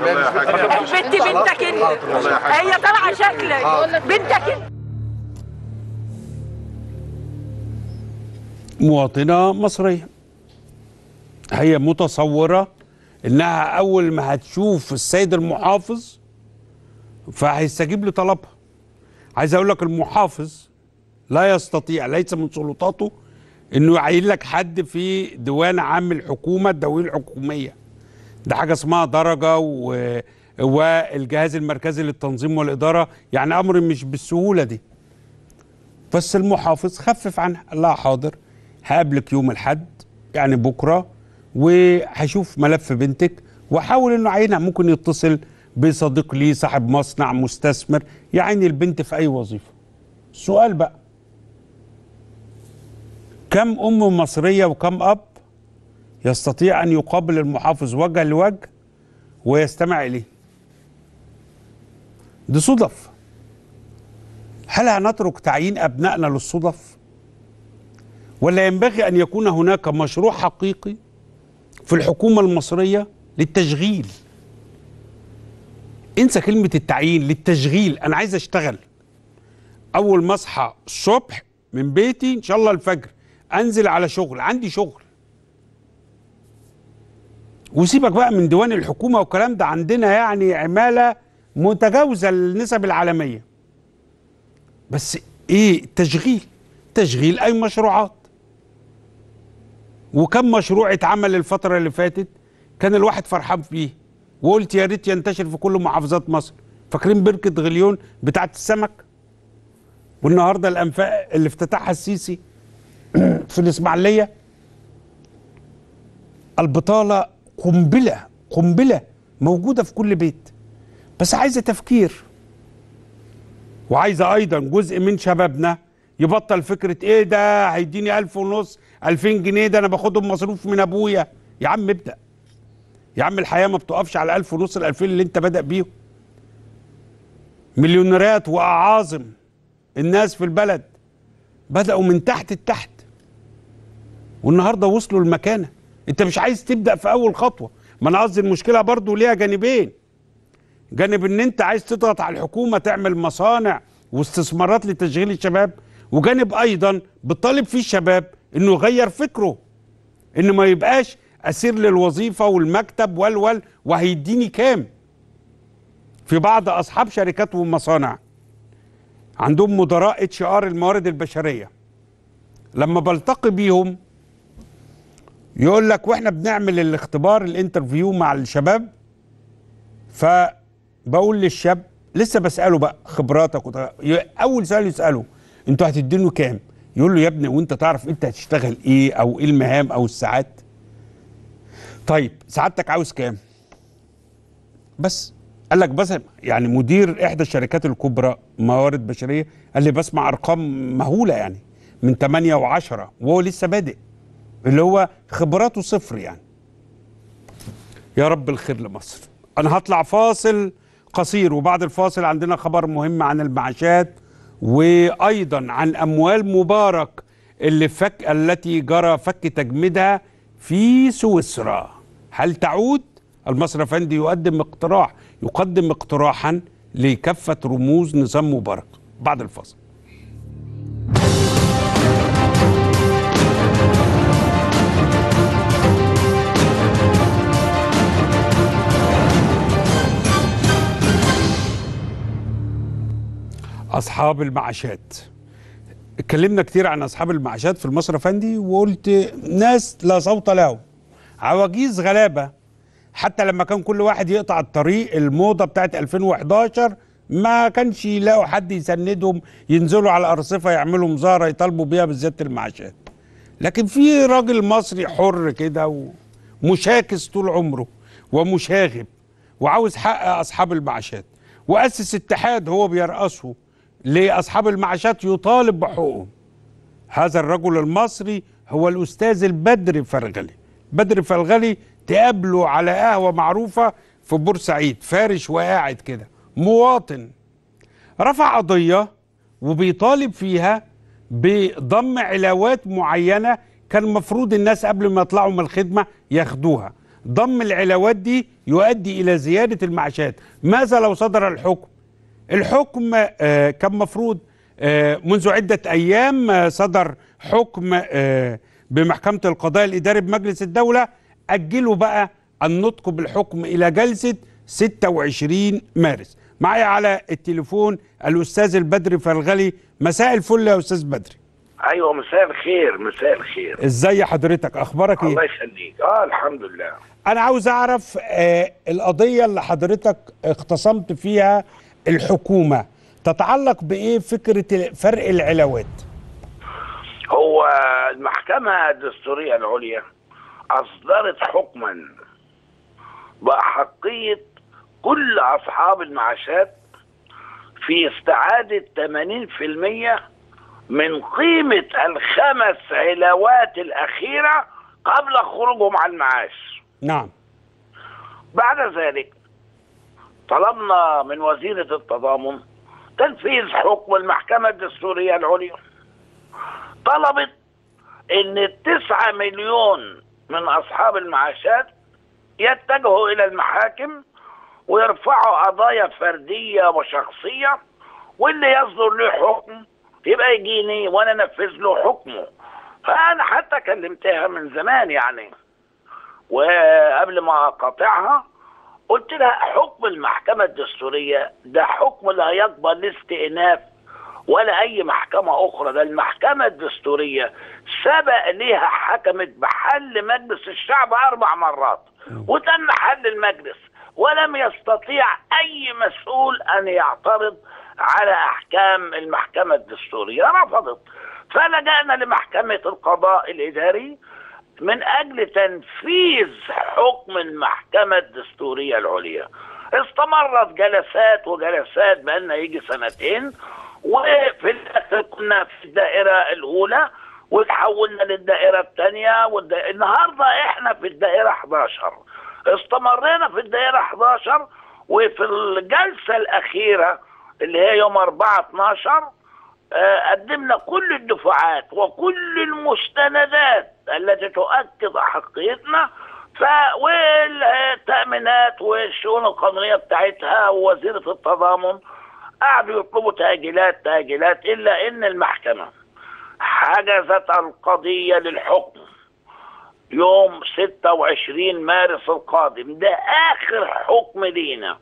البت بنتك انت هي طالعه شكلك بنتك انت مواطنة مصرية هي متصورة انها اول ما هتشوف السيد المحافظ فهيستجيب لطلبها عايز اقول لك المحافظ لا يستطيع ليس من سلطاته انه يعين لك حد في ديوان عام الحكومه الدوليه الحكوميه ده حاجه اسمها درجه و... والجهاز المركزي للتنظيم والاداره يعني امر مش بالسهوله دي بس المحافظ خفف عنها لا حاضر هقابلك يوم الحد يعني بكره وهشوف ملف بنتك واحاول انه اعينها ممكن يتصل بصديق ليه صاحب مصنع مستثمر يعين البنت في اي وظيفه السؤال بقى كم ام مصريه وكم اب يستطيع ان يقابل المحافظ وجها لوجه ويستمع اليه دي صدف هل هنترك تعيين ابنائنا للصدف ولا ينبغي ان يكون هناك مشروع حقيقي في الحكومة المصرية للتشغيل انسى كلمة التعيين للتشغيل أنا عايز أشتغل أول ما أصحى الصبح من بيتي إن شاء الله الفجر أنزل على شغل عندي شغل وسيبك بقى من ديوان الحكومة والكلام ده عندنا يعني عمالة متجاوزة النسب العالمية بس إيه التشغيل تشغيل أي مشروعات وكم مشروع اتعمل الفترة اللي فاتت كان الواحد فرحان فيه وقلت يا ريت ينتشر في كل محافظات مصر فاكرين بركة غليون بتاعة السمك والنهاردة الأنفاق اللي افتتحها السيسي في الإسماعيلية البطالة قنبلة قنبلة موجودة في كل بيت بس عايزة تفكير وعايزة أيضا جزء من شبابنا يبطل فكرة إيه ده هيديني ألف ونص 2000 جنيه ده انا باخدهم مصروف من ابويا يا عم ابدا يا عم الحياه ما بتقفش على 1000 ونص ال 2000 اللي انت بدا بيهم مليونيرات واعاظم الناس في البلد بداوا من تحت التحت والنهارده وصلوا لمكانه انت مش عايز تبدا في اول خطوه ما انا قصدي المشكله برضو ليها جانبين جانب ان انت عايز تضغط على الحكومه تعمل مصانع واستثمارات لتشغيل الشباب وجانب ايضا بتطالب فيه الشباب انه يغير فكره ان ما يبقاش اسير للوظيفه والمكتب والول وهيديني كام في بعض اصحاب شركات ومصانع عندهم مدراء اتش ار الموارد البشريه لما بلتقي بيهم يقول لك واحنا بنعمل الاختبار الانترفيو مع الشباب فبقول للشاب لسه بساله بقى خبراتك اول سؤال يساله انتوا هتدينه كام يقول له يا ابني وانت تعرف انت هتشتغل ايه او ايه المهام او الساعات طيب سعادتك عاوز كام بس قال لك بس يعني مدير احدى الشركات الكبرى موارد بشريه قال لي بسمع ارقام مهوله يعني من 8 و10 وهو لسه بادئ اللي هو خبراته صفر يعني يا رب الخير لمصر انا هطلع فاصل قصير وبعد الفاصل عندنا خبر مهم عن المعاشات وايضا عن اموال مبارك اللي فك التي جرى فك تجميدها في سويسرا هل تعود المصري افندي يقدم اقتراح يقدم اقتراحا لكافه رموز نظام مبارك بعد الفاصل اصحاب المعاشات اتكلمنا كتير عن اصحاب المعاشات في المصرف افندي وقلت ناس لا صوت لهم عواجيز غلابه حتى لما كان كل واحد يقطع الطريق الموضه بتاعت 2011 ما كانش يلاقوا حد يسندهم ينزلوا على الارصفه يعملوا مظاهره يطالبوا بيها بزياده المعاشات لكن في راجل مصري حر كده ومشاكس طول عمره ومشاغب وعاوز حق اصحاب المعاشات واسس اتحاد هو بيرأسه لاصحاب المعاشات يطالب بحقوقه هذا الرجل المصري هو الاستاذ البدر فرغلي بدر فرغلي تقابله على قهوه معروفه في بورسعيد فارش وقاعد كده مواطن رفع قضيه وبيطالب فيها بضم علاوات معينه كان المفروض الناس قبل ما يطلعوا من الخدمه ياخدوها ضم العلاوات دي يؤدي الى زياده المعاشات ماذا لو صدر الحكم الحكم آه، كان مفروض آه، منذ عدة أيام آه، صدر حكم بمحكمة القضاء الإداري بمجلس الدولة أجلوا بقى النطق بالحكم إلى جلسة 26 مارس معايا على التليفون الأستاذ البدري فالغلي مساء الفل يا أستاذ بدري ايوه مساء الخير مساء الخير ازي حضرتك اخبارك ايه الله يخليك اه الحمد لله انا عاوز اعرف آه القضيه اللي حضرتك اختصمت فيها الحكومه تتعلق بايه فكره فرق العلاوات؟ هو المحكمه الدستوريه العليا اصدرت حكما باحقيه كل اصحاب المعاشات في استعاده 80% من قيمه الخمس علاوات الاخيره قبل خروجهم على المعاش. نعم. بعد ذلك طلبنا من وزيرة التضامن تنفيذ حكم المحكمة الدستورية العليا طلبت ان التسعة مليون من اصحاب المعاشات يتجهوا الى المحاكم ويرفعوا قضايا فردية وشخصية واللي يصدر له حكم يبقى يجيني وانا انفذ له حكمه فانا حتى كلمتها من زمان يعني وقبل ما اقاطعها قلت لها حكم المحكمة الدستورية ده حكم لا يقبل استئناف ولا أي محكمة أخرى ده المحكمة الدستورية سبق ليها حكمت بحل مجلس الشعب أربع مرات وتم حل المجلس ولم يستطيع أي مسؤول أن يعترض على أحكام المحكمة الدستورية رفضت فلجأنا لمحكمة القضاء الإداري من أجل تنفيذ حكم المحكمة الدستورية العليا استمرت جلسات وجلسات بأن يجي سنتين وفي الاخر كنا في الدائرة الأولى وتحولنا للدائرة الثانية والدا... النهاردة احنا في الدائرة 11 استمرينا في الدائرة 11 وفي الجلسة الأخيرة اللي هي يوم 4 12 قدمنا آه، كل الدفعات وكل المستندات التي تؤكد احقيتنا ف والتامينات والشؤون القانونيه بتاعتها ووزيره التضامن قعدوا يطلبوا تاجيلات تاجيلات الا ان المحكمه حجزت القضيه للحكم يوم 26 مارس القادم ده اخر حكم لينا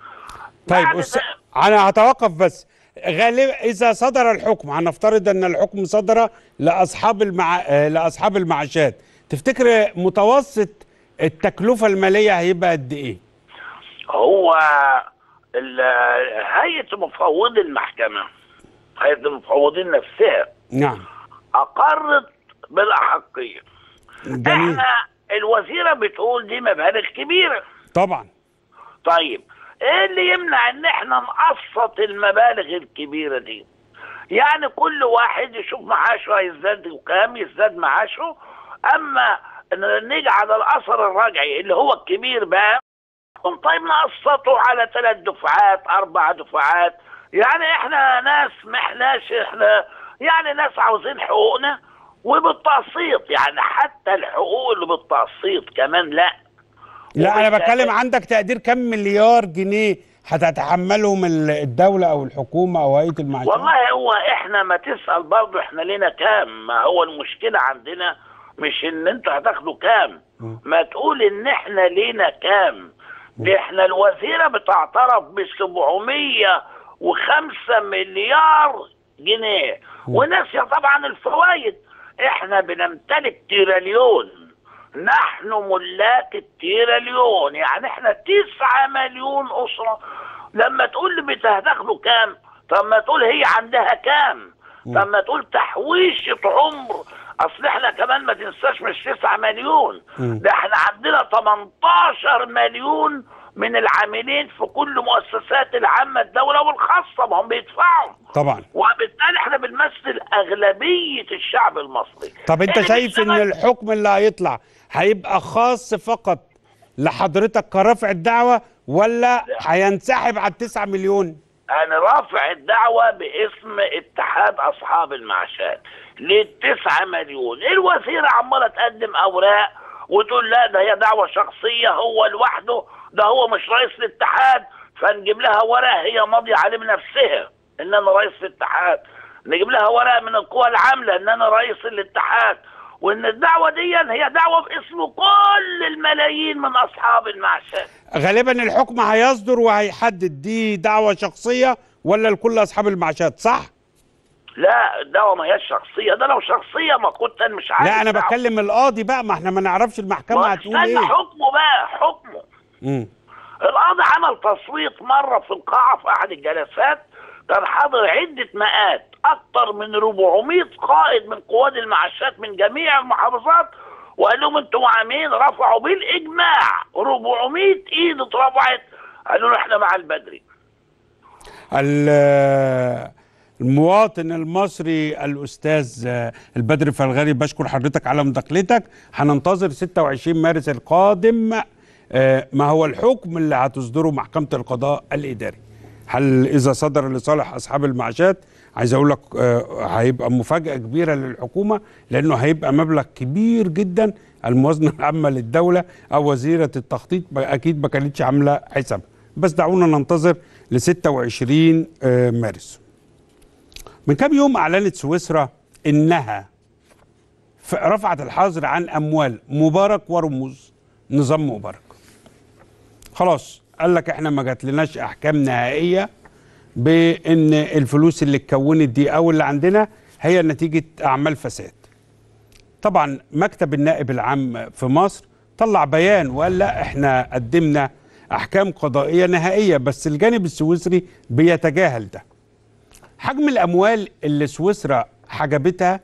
طيب أست... انا هتوقف بس غالبا اذا صدر الحكم هنفترض ان الحكم صدر لاصحاب المع... لاصحاب المعاشات تفتكر متوسط التكلفه الماليه هيبقى قد ايه هو هيئه مفوضي المحكمه هيئه المفوضين نفسها نعم اقرت بالاحقيه جميل. احنا الوزيره بتقول دي مبالغ كبيره طبعا طيب ايه اللي يمنع ان احنا نقسط المبالغ الكبيره دي يعني كل واحد يشوف معاشه هيزداد وكام يزداد معاشه اما نيجي على الاثر الرجعي اللي هو الكبير بقى طيب نقسطه على ثلاث دفعات اربع دفعات يعني احنا ناس ما احناش احنا يعني ناس عاوزين حقوقنا وبالتقسيط يعني حتى الحقوق اللي بالتقسيط كمان لا لا انا بتكلم عندك تقدير كم مليار جنيه هتتحملهم الدولة أو الحكومة أو هيئة المعيشة والله هو إحنا ما تسأل برضه إحنا لينا كام؟ ما هو المشكلة عندنا مش إن أنتوا هتاخدوا كام؟ آه. ما تقول إن إحنا لينا كام؟ آه. إحنا الوزيرة بتعترف ب 705 مليار جنيه آه. وناسية طبعا الفوايد إحنا بنمتلك تريليون نحن ملاك التيراليون يعني احنا تسعة مليون أسرة لما تقول لي بتهدخلوا كام طب ما تقول هي عندها كام طب ما تقول تحويشة عمر اصل احنا كمان ما تنساش مش 9 مليون ده احنا عندنا 18 مليون من العاملين في كل مؤسسات العامه الدوله والخاصه ما هم بيدفعوا طبعا وبالتالي احنا بنمثل اغلبيه الشعب المصري طب انت شايف ان الحكم اللي هيطلع هيبقى خاص فقط لحضرتك كرافع الدعوه ولا هينسحب على 9 مليون؟ انا رافع الدعوه باسم اتحاد اصحاب المعاشات للتسعة مليون الوزيره عماله تقدم اوراق وتقول لا ده هي دعوه شخصيه هو لوحده ده هو مش رئيس الاتحاد فنجيب لها ورق هي ماضيه عليه بنفسها ان انا رئيس الاتحاد نجيب لها ورق من القوى العامله ان انا رئيس الاتحاد وان الدعوه دي هي دعوه باسم كل الملايين من اصحاب المعشيه غالبا الحكم هيصدر وهيحدد دي دعوه شخصيه ولا لكل اصحاب المعاشات صح لا الدعوه ما هياش شخصيه ده لو شخصيه ما كنت أنا مش عارف لا انا بكلم بتكلم القاضي بقى ما احنا ما نعرفش المحكمه هتقول ايه حكمه بقى حكمه امم القاضي عمل تصويت مره في القاعه في احد الجلسات كان حاضر عده مئات اكثر من 400 قائد من قواد المعاشات من جميع المحافظات وقال لهم انتوا مع مين؟ رفعوا بالاجماع 400 ايد اترفعت قالوا له احنا مع البدري. المواطن المصري الاستاذ البدر فالغالي بشكر حضرتك على مداخلتك هننتظر 26 مارس القادم آه، ما هو الحكم اللي هتصدره محكمه القضاء الاداري هل اذا صدر لصالح اصحاب المعاشات عايز اقول لك آه، هيبقى مفاجاه كبيره للحكومه لانه هيبقى مبلغ كبير جدا الموازنه العامه للدوله او وزيره التخطيط اكيد ما كانتش عامله حساب بس دعونا ننتظر ل 26 آه، مارس من كام يوم اعلنت سويسرا انها رفعت الحظر عن اموال مبارك ورموز نظام مبارك خلاص قال لك احنا ما جاتلناش احكام نهائيه بان الفلوس اللي اتكونت دي او اللي عندنا هي نتيجه اعمال فساد. طبعا مكتب النائب العام في مصر طلع بيان وقال لا احنا قدمنا احكام قضائيه نهائيه بس الجانب السويسري بيتجاهل ده. حجم الاموال اللي سويسرا حجبتها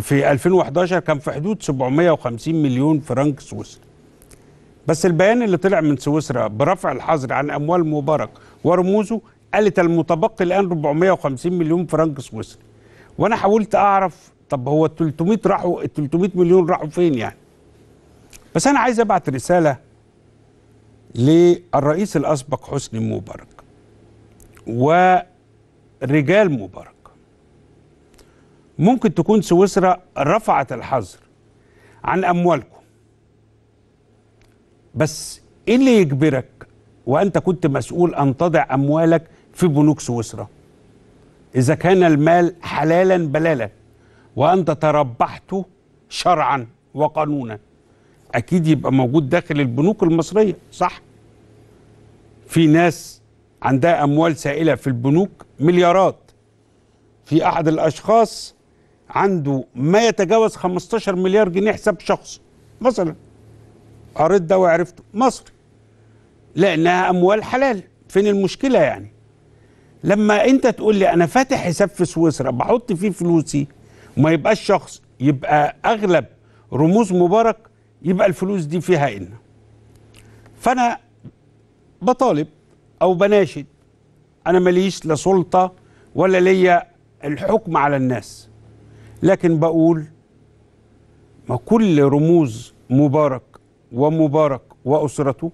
في 2011 كان في حدود 750 مليون فرنك سويسري. بس البيان اللي طلع من سويسرا برفع الحظر عن اموال مبارك ورموزه قالت المتبقي الان 450 مليون فرنك سويسري وانا حاولت اعرف طب هو ال 300 راحوا ال 300 مليون راحوا فين يعني بس انا عايز ابعت رساله للرئيس الاسبق حسني مبارك ورجال مبارك ممكن تكون سويسرا رفعت الحظر عن اموالكم بس ايه اللي يجبرك وانت كنت مسؤول ان تضع اموالك في بنوك سويسرا إذا كان المال حلالا بلالا وأنت تربحته شرعا وقانونا أكيد يبقى موجود داخل البنوك المصرية صح في ناس عندها أموال سائلة في البنوك مليارات في أحد الأشخاص عنده ما يتجاوز 15 مليار جنيه حساب شخص مثلا قريت ده وعرفته مصري لأنها أموال حلال فين المشكلة يعني لما انت تقول لي انا فاتح حساب في سويسرا بحط فيه فلوسي وما يبقاش شخص يبقى اغلب رموز مبارك يبقى الفلوس دي فيها ان فانا بطالب او بناشد انا ماليش لا سلطه ولا ليا الحكم على الناس لكن بقول ما كل رموز مبارك ومبارك واسرته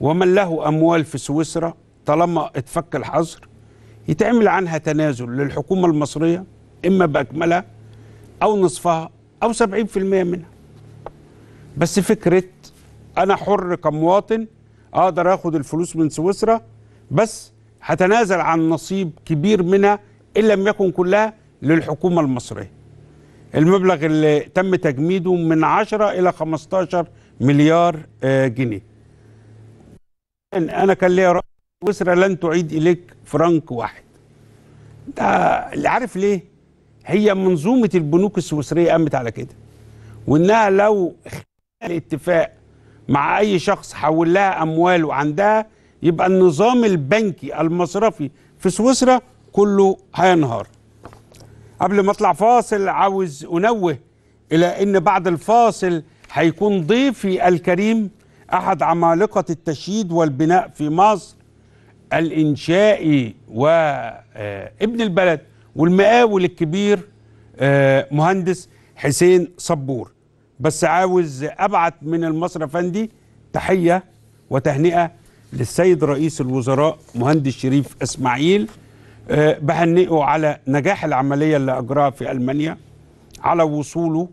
ومن له اموال في سويسرا طالما اتفك الحظر يتعمل عنها تنازل للحكومة المصرية إما بأكملها أو نصفها أو 70% منها بس فكرة أنا حر كمواطن أقدر أخد الفلوس من سويسرا بس هتنازل عن نصيب كبير منها إن لم يكن كلها للحكومة المصرية المبلغ اللي تم تجميده من 10 إلى 15 مليار آه، جنيه أنا كان ليا سويسرا لن تعيد إليك فرنك واحد ده اللي عارف ليه هي منظومة البنوك السويسرية قامت على كده وإنها لو الاتفاق مع أي شخص حول لها أمواله عندها يبقى النظام البنكي المصرفي في سويسرا كله هينهار قبل ما اطلع فاصل عاوز انوه الى ان بعد الفاصل هيكون ضيفي الكريم احد عمالقه التشييد والبناء في مصر الإنشائي وابن آه، البلد والمقاول الكبير آه، مهندس حسين صبور بس عاوز أبعت من المصرف أفندي تحية وتهنئة للسيد رئيس الوزراء مهندس شريف إسماعيل آه، بهنئه على نجاح العملية اللي أجراها في ألمانيا على وصوله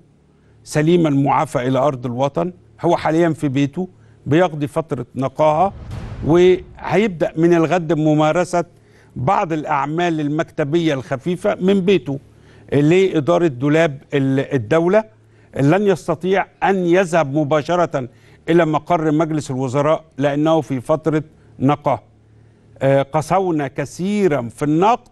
سليما معافى إلى أرض الوطن هو حاليا في بيته بيقضي فترة نقاهة وهيبدأ من الغد بممارسة بعض الأعمال المكتبية الخفيفة من بيته لإدارة دولاب الدولة لن يستطيع أن يذهب مباشرة إلى مقر مجلس الوزراء لأنه في فترة نقاهة آه، قسونا كثيرا في النقد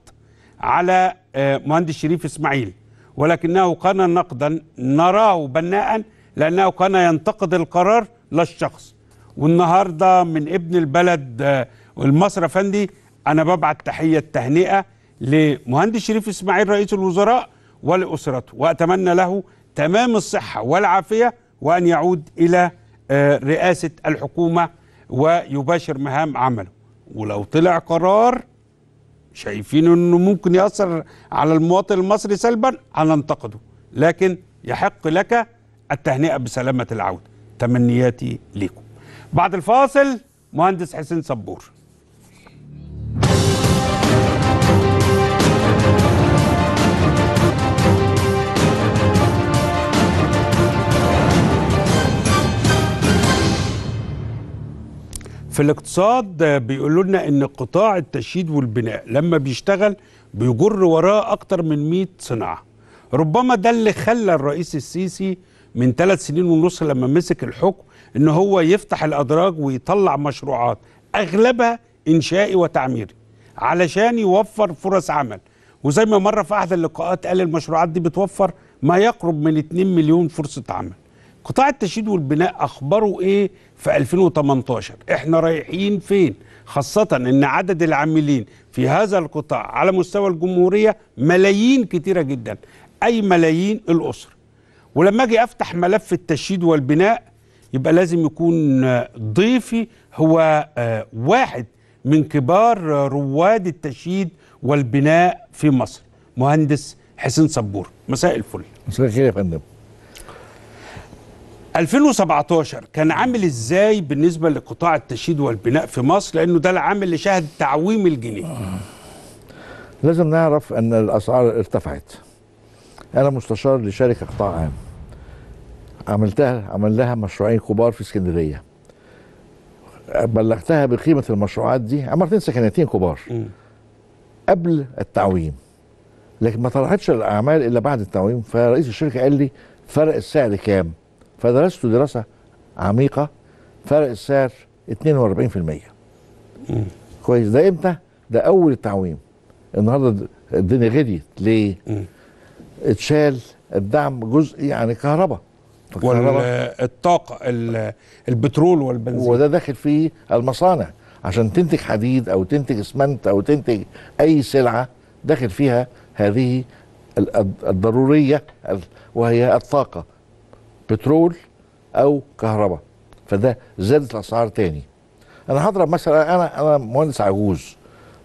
على آه، مهندس شريف إسماعيل ولكنه كان نقدا نراه بناء لأنه كان ينتقد القرار لا الشخص والنهارده من ابن البلد آه، المصر افندي انا ببعت تحيه التهنئه لمهندس شريف اسماعيل رئيس الوزراء ولاسرته واتمنى له تمام الصحه والعافيه وان يعود الى آه، رئاسه الحكومه ويباشر مهام عمله ولو طلع قرار شايفين انه ممكن ياثر على المواطن المصري سلبا هننتقده لكن يحق لك التهنئه بسلامه العوده تمنياتي ليكم بعد الفاصل مهندس حسين صبور في الاقتصاد بيقولوا لنا ان قطاع التشييد والبناء لما بيشتغل بيجر وراه اكتر من 100 صناعه ربما ده اللي خلى الرئيس السيسي من ثلاث سنين ونص لما مسك الحكم ان هو يفتح الادراج ويطلع مشروعات اغلبها انشائي وتعميري علشان يوفر فرص عمل وزي ما مره في احد اللقاءات قال المشروعات دي بتوفر ما يقرب من 2 مليون فرصه عمل قطاع التشييد والبناء اخبروا ايه في 2018 احنا رايحين فين خاصه ان عدد العاملين في هذا القطاع على مستوى الجمهوريه ملايين كتيره جدا اي ملايين الاسر ولما اجي افتح ملف التشييد والبناء يبقى لازم يكون ضيفي هو آه، واحد من كبار رواد التشييد والبناء في مصر مهندس حسين صبور مساء الفل مساء الخير يا فندم 2017 كان عامل ازاي بالنسبه لقطاع التشييد والبناء في مصر لانه ده العام اللي شهد تعويم الجنيه آه. لازم نعرف ان الاسعار ارتفعت انا مستشار لشركه قطاع عام عملتها عمل لها مشروعين كبار في اسكندريه بلغتها بقيمه المشروعات دي عمارتين سكنتين كبار قبل التعويم لكن ما طرحتش الاعمال الا بعد التعويم فرئيس الشركه قال لي فرق السعر كام فدرست دراسه عميقه فرق السعر 42% كويس ده امتى ده اول التعويم النهارده الدنيا غديت ليه اتشال الدعم جزئي يعني كهرباء والطاقه البترول والبنزين وده داخل في المصانع عشان تنتج حديد او تنتج اسمنت او تنتج اي سلعه داخل فيها هذه الضروريه وهي الطاقه بترول او كهرباء فده زادت الاسعار تاني انا هضرب مثلا انا انا مهندس عجوز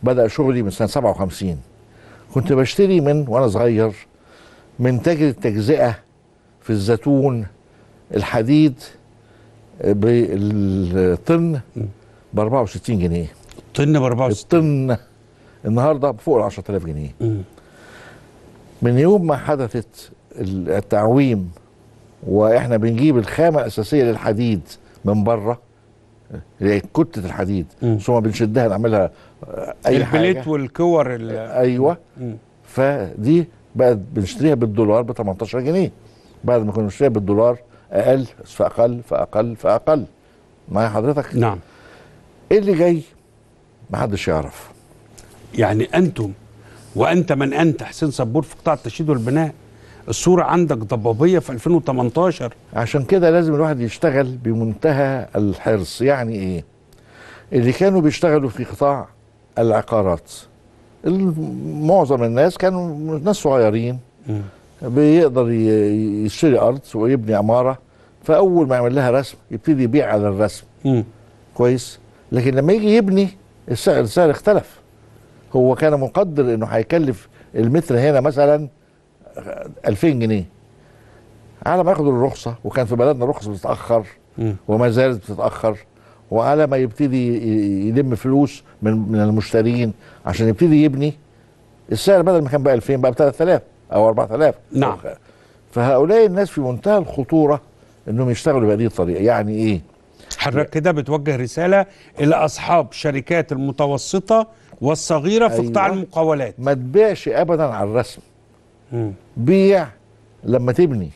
بدا شغلي من سنه 57 كنت بشتري من وانا صغير من تاجر التجزئه في الزيتون الحديد بالطن ب 64 جنيه الطن ب 64 الطن النهارده فوق ال 10000 جنيه من يوم ما حدثت التعويم واحنا بنجيب الخامه الاساسيه للحديد من بره كتله الحديد ثم بنشدها نعملها آه، اي البليت حاجه البليت والكور ايوه مم. فدي بقت بنشتريها بالدولار ب 18 جنيه بعد ما كنا بنشتريها بالدولار اقل فاقل فاقل فاقل معايا حضرتك نعم ايه اللي جاي ما حدش يعرف يعني انتم وانت من انت حسين صبور في قطاع التشييد والبناء الصوره عندك ضبابيه في 2018 عشان كده لازم الواحد يشتغل بمنتهى الحرص يعني ايه اللي كانوا بيشتغلوا في قطاع العقارات معظم الناس كانوا ناس صغيرين م. بيقدر يشتري ارض ويبني عماره فاول ما يعمل لها رسم يبتدي يبيع على الرسم م. كويس لكن لما يجي يبني السعر السعر اختلف هو كان مقدر انه هيكلف المتر هنا مثلا 2000 جنيه على ما ياخد الرخصه وكان في بلدنا الرخصه بتتاخر وما زالت بتتاخر وعلى ما يبتدي يلم فلوس من من المشترين عشان يبتدي يبني السعر بدل ما كان ب 2000 بقى ب 3000 او 4000 نعم فهؤلاء الناس في منتهى الخطوره انهم يشتغلوا بهذه الطريقه يعني ايه حضرتك كده بتوجه رساله الى اصحاب شركات المتوسطه والصغيره في قطاع أيوة. المقاولات ما تبيعش ابدا على الرسم م. بيع لما تبني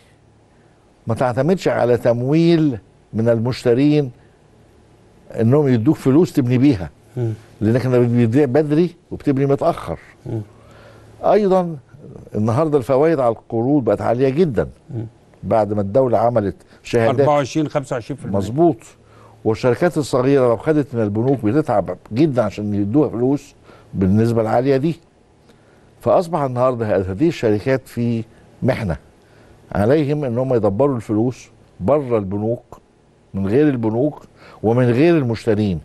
ما تعتمدش على تمويل من المشترين انهم يدوك فلوس تبني بيها م. لانك بتبيع بدري وبتبني متاخر م. ايضا النهارده الفوائد على القروض بقت عاليه جدا بعد ما الدوله عملت شهادات 24 25% مظبوط والشركات الصغيره لو خدت من البنوك بتتعب جدا عشان يدوها فلوس بالنسبه العاليه دي فاصبح النهارده هذه الشركات في محنه عليهم ان هم يدبروا الفلوس بره البنوك من غير البنوك ومن غير المشترين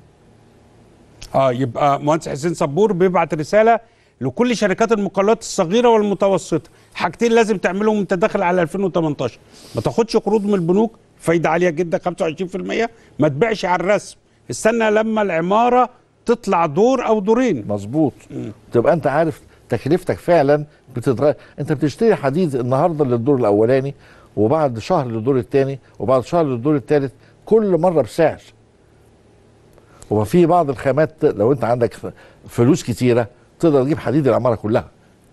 اه يبقى مهندس حسين صبور بيبعت رساله لكل شركات المقاولات الصغيره والمتوسطه حاجتين لازم تعملهم وانت داخل على 2018 ما تاخدش قروض من البنوك فايده عاليه جدا 25% ما تبيعش على الرسم استنى لما العماره تطلع دور او دورين مظبوط تبقى انت عارف تكلفتك فعلا بتتغير انت بتشتري حديد النهارده للدور الاولاني وبعد شهر للدور الثاني وبعد شهر للدور الثالث كل مره بسعر وفي بعض الخامات لو انت عندك فلوس كتيره تقدر تجيب حديد العماره كلها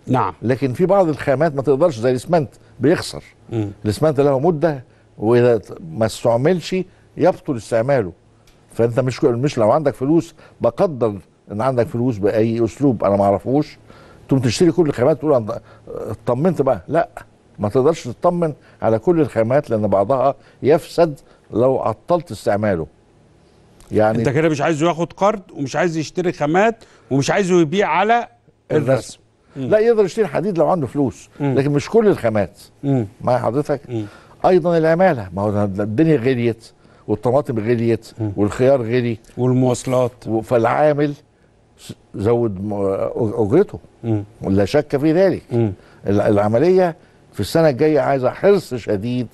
نعم لكن في بعض الخامات ما تقدرش زي الاسمنت بيخسر الاسمنت له مده واذا ما استعملش يبطل استعماله فانت مش مش لو عندك فلوس بقدر ان عندك فلوس باي اسلوب انا ما اعرفوش تقوم تشتري كل الخامات تقول اطمنت بقى لا ما تقدرش تطمن على كل الخامات لان بعضها يفسد لو عطلت استعماله يعني انت كده مش عايزه ياخد قرض ومش عايز يشتري خامات ومش عايزه يبيع على الرسم, الرسم. لا يقدر يشتري حديد لو عنده فلوس م. لكن مش كل الخامات مع حضرتك م. ايضا العماله ما هو الدنيا غليت والطماطم غليت والخيار غلي والمواصلات فالعامل زود اجرته لا شك في ذلك م. العمليه في السنه الجايه عايزه حرص شديد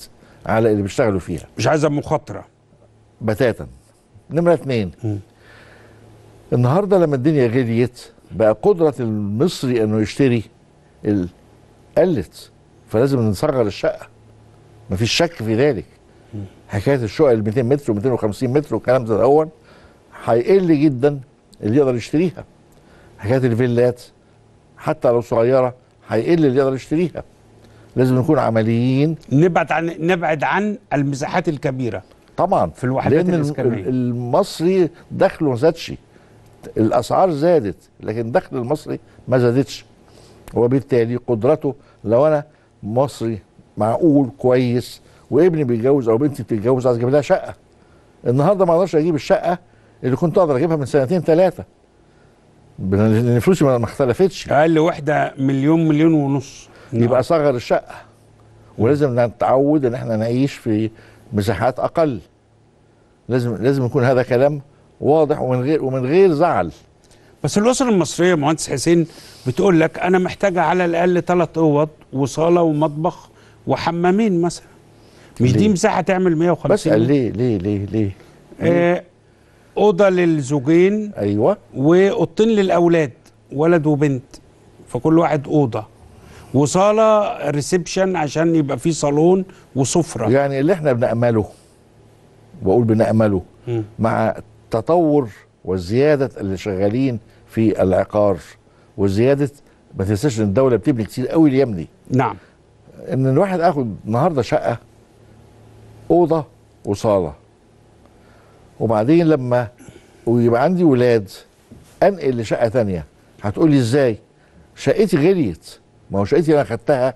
على اللي بيشتغلوا فيها مش عايزه مخاطره بتاتا نمره اثنين النهارده لما الدنيا غليت بقى قدره المصري انه يشتري قلت فلازم نصغر الشقه مفيش شك في ذلك حكايه الشقق ال 200 متر و 250 متر والكلام ده الاول هيقل جدا اللي يقدر يشتريها حكايه الفيلات حتى لو صغيره هيقل اللي يقدر يشتريها لازم نكون عمليين نبعد عن نبعد عن المساحات الكبيره طبعا في الوحدات لأن الاسكانيه المصري دخله ما زادش الاسعار زادت لكن دخل المصري ما زادتش وبالتالي قدرته لو انا مصري معقول كويس وابني بيتجوز او بنتي بتتجوز عايز اجيب لها شقه النهارده ما اقدرش اجيب الشقه اللي كنت اقدر اجيبها من سنتين ثلاثه لان فلوسي ما اختلفتش اقل وحده مليون مليون ونص يبقى نعم. صغر الشقه ولازم نتعود ان احنا نعيش في مساحات اقل لازم لازم يكون هذا كلام واضح ومن غير ومن غير زعل بس الاسر المصريه مهندس حسين بتقول لك انا محتاجه على الاقل ثلاث اوض وصاله ومطبخ وحمامين مثلا مش ليه؟ دي مساحه تعمل 150 بس ليه ليه ليه ليه آه اوضه للزوجين ايوه واوضتين للاولاد ولد وبنت فكل واحد اوضه وصاله ريسبشن عشان يبقى في صالون وسفره يعني اللي احنا بنامله بقول بنامله م. مع تطور وزياده اللي شغالين في العقار وزياده ما تنساش ان الدوله بتبني كتير قوي اليمني نعم ان الواحد اخد النهارده شقه اوضه وصاله وبعدين لما ويبقى عندي ولاد انقل لشقه ثانيه هتقولي ازاي شقتي غليت ما هو شقتي انا خدتها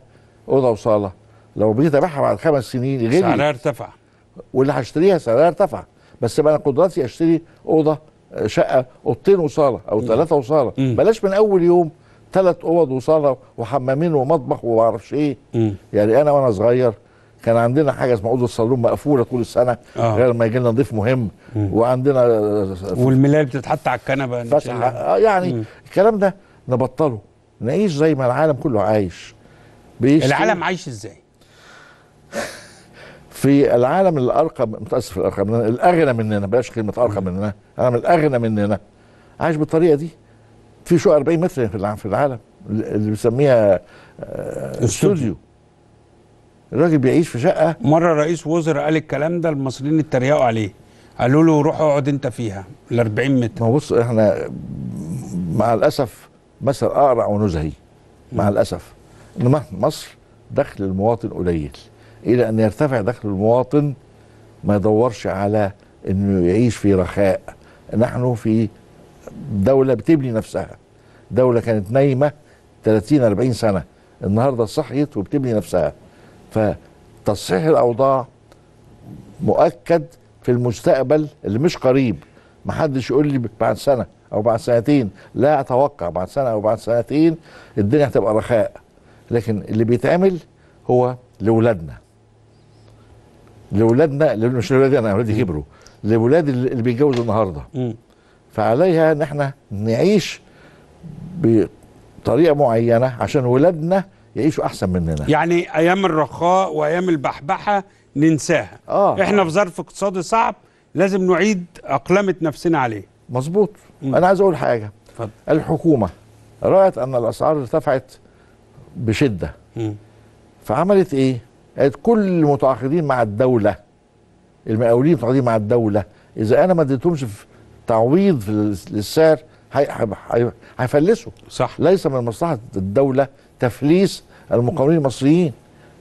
اوضه وصاله لو بقيت ابيعها بعد خمس سنين غير سعرها ارتفع واللي هشتريها سعرها ارتفع بس بقى انا قدراتي اشتري اوضه آه، شقه اوضتين وصاله او ثلاثه وصاله مم. بلاش من اول يوم ثلاث اوض وصاله وحمامين ومطبخ وما اعرفش ايه مم. يعني انا وانا صغير كان عندنا حاجه اسمها اوضه الصالون مقفوله طول السنه آه. غير ما يجي لنا ضيف مهم مم. وعندنا آه، والملايه بتتحط على الكنبه فتح آه، يعني مم. الكلام ده نبطله نعيش زي ما العالم كله عايش بيشتري العالم عايش ازاي؟ في العالم الارقى متاسف الارقى الاغنى مننا بلاش كلمه ارقى مننا العالم الاغنى مننا عايش بالطريقه دي في شو 40 متر في العالم في العالم اللي بيسميها استوديو آه، الراجل بيعيش في شقه مره رئيس وزراء قال الكلام ده المصريين اتريقوا عليه قالوا له روح اقعد انت فيها ال 40 متر ما بص احنا مع الاسف مثل اقرع ونزهي مع الاسف ان مصر دخل المواطن قليل الى ان يرتفع دخل المواطن ما يدورش على انه يعيش في رخاء نحن في دوله بتبني نفسها دوله كانت نايمه 30 40 سنه النهارده صحيت وبتبني نفسها فتصحيح الاوضاع مؤكد في المستقبل اللي مش قريب محدش يقول لي بعد سنه او بعد سنتين لا اتوقع بعد سنه او بعد سنتين الدنيا هتبقى رخاء لكن اللي بيتعمل هو لاولادنا لاولادنا مش لاولادي انا اولادي كبروا لاولاد اللي بيتجوزوا النهارده فعليها ان احنا نعيش بطريقه معينه عشان ولادنا يعيشوا احسن مننا يعني ايام الرخاء وايام البحبحه ننساها آه. احنا في ظرف اقتصادي صعب لازم نعيد اقلمه نفسنا عليه مظبوط انا عايز اقول حاجه فضل. الحكومه رأت أن الأسعار ارتفعت بشدة فعملت إيه؟ قالت كل المتعاقدين مع الدولة المقاولين المتعاقدين مع الدولة إذا أنا ما اديتهمش تعويض للسعر هيفلسوا صح ليس من مصلحة الدولة تفليس المقاولين المصريين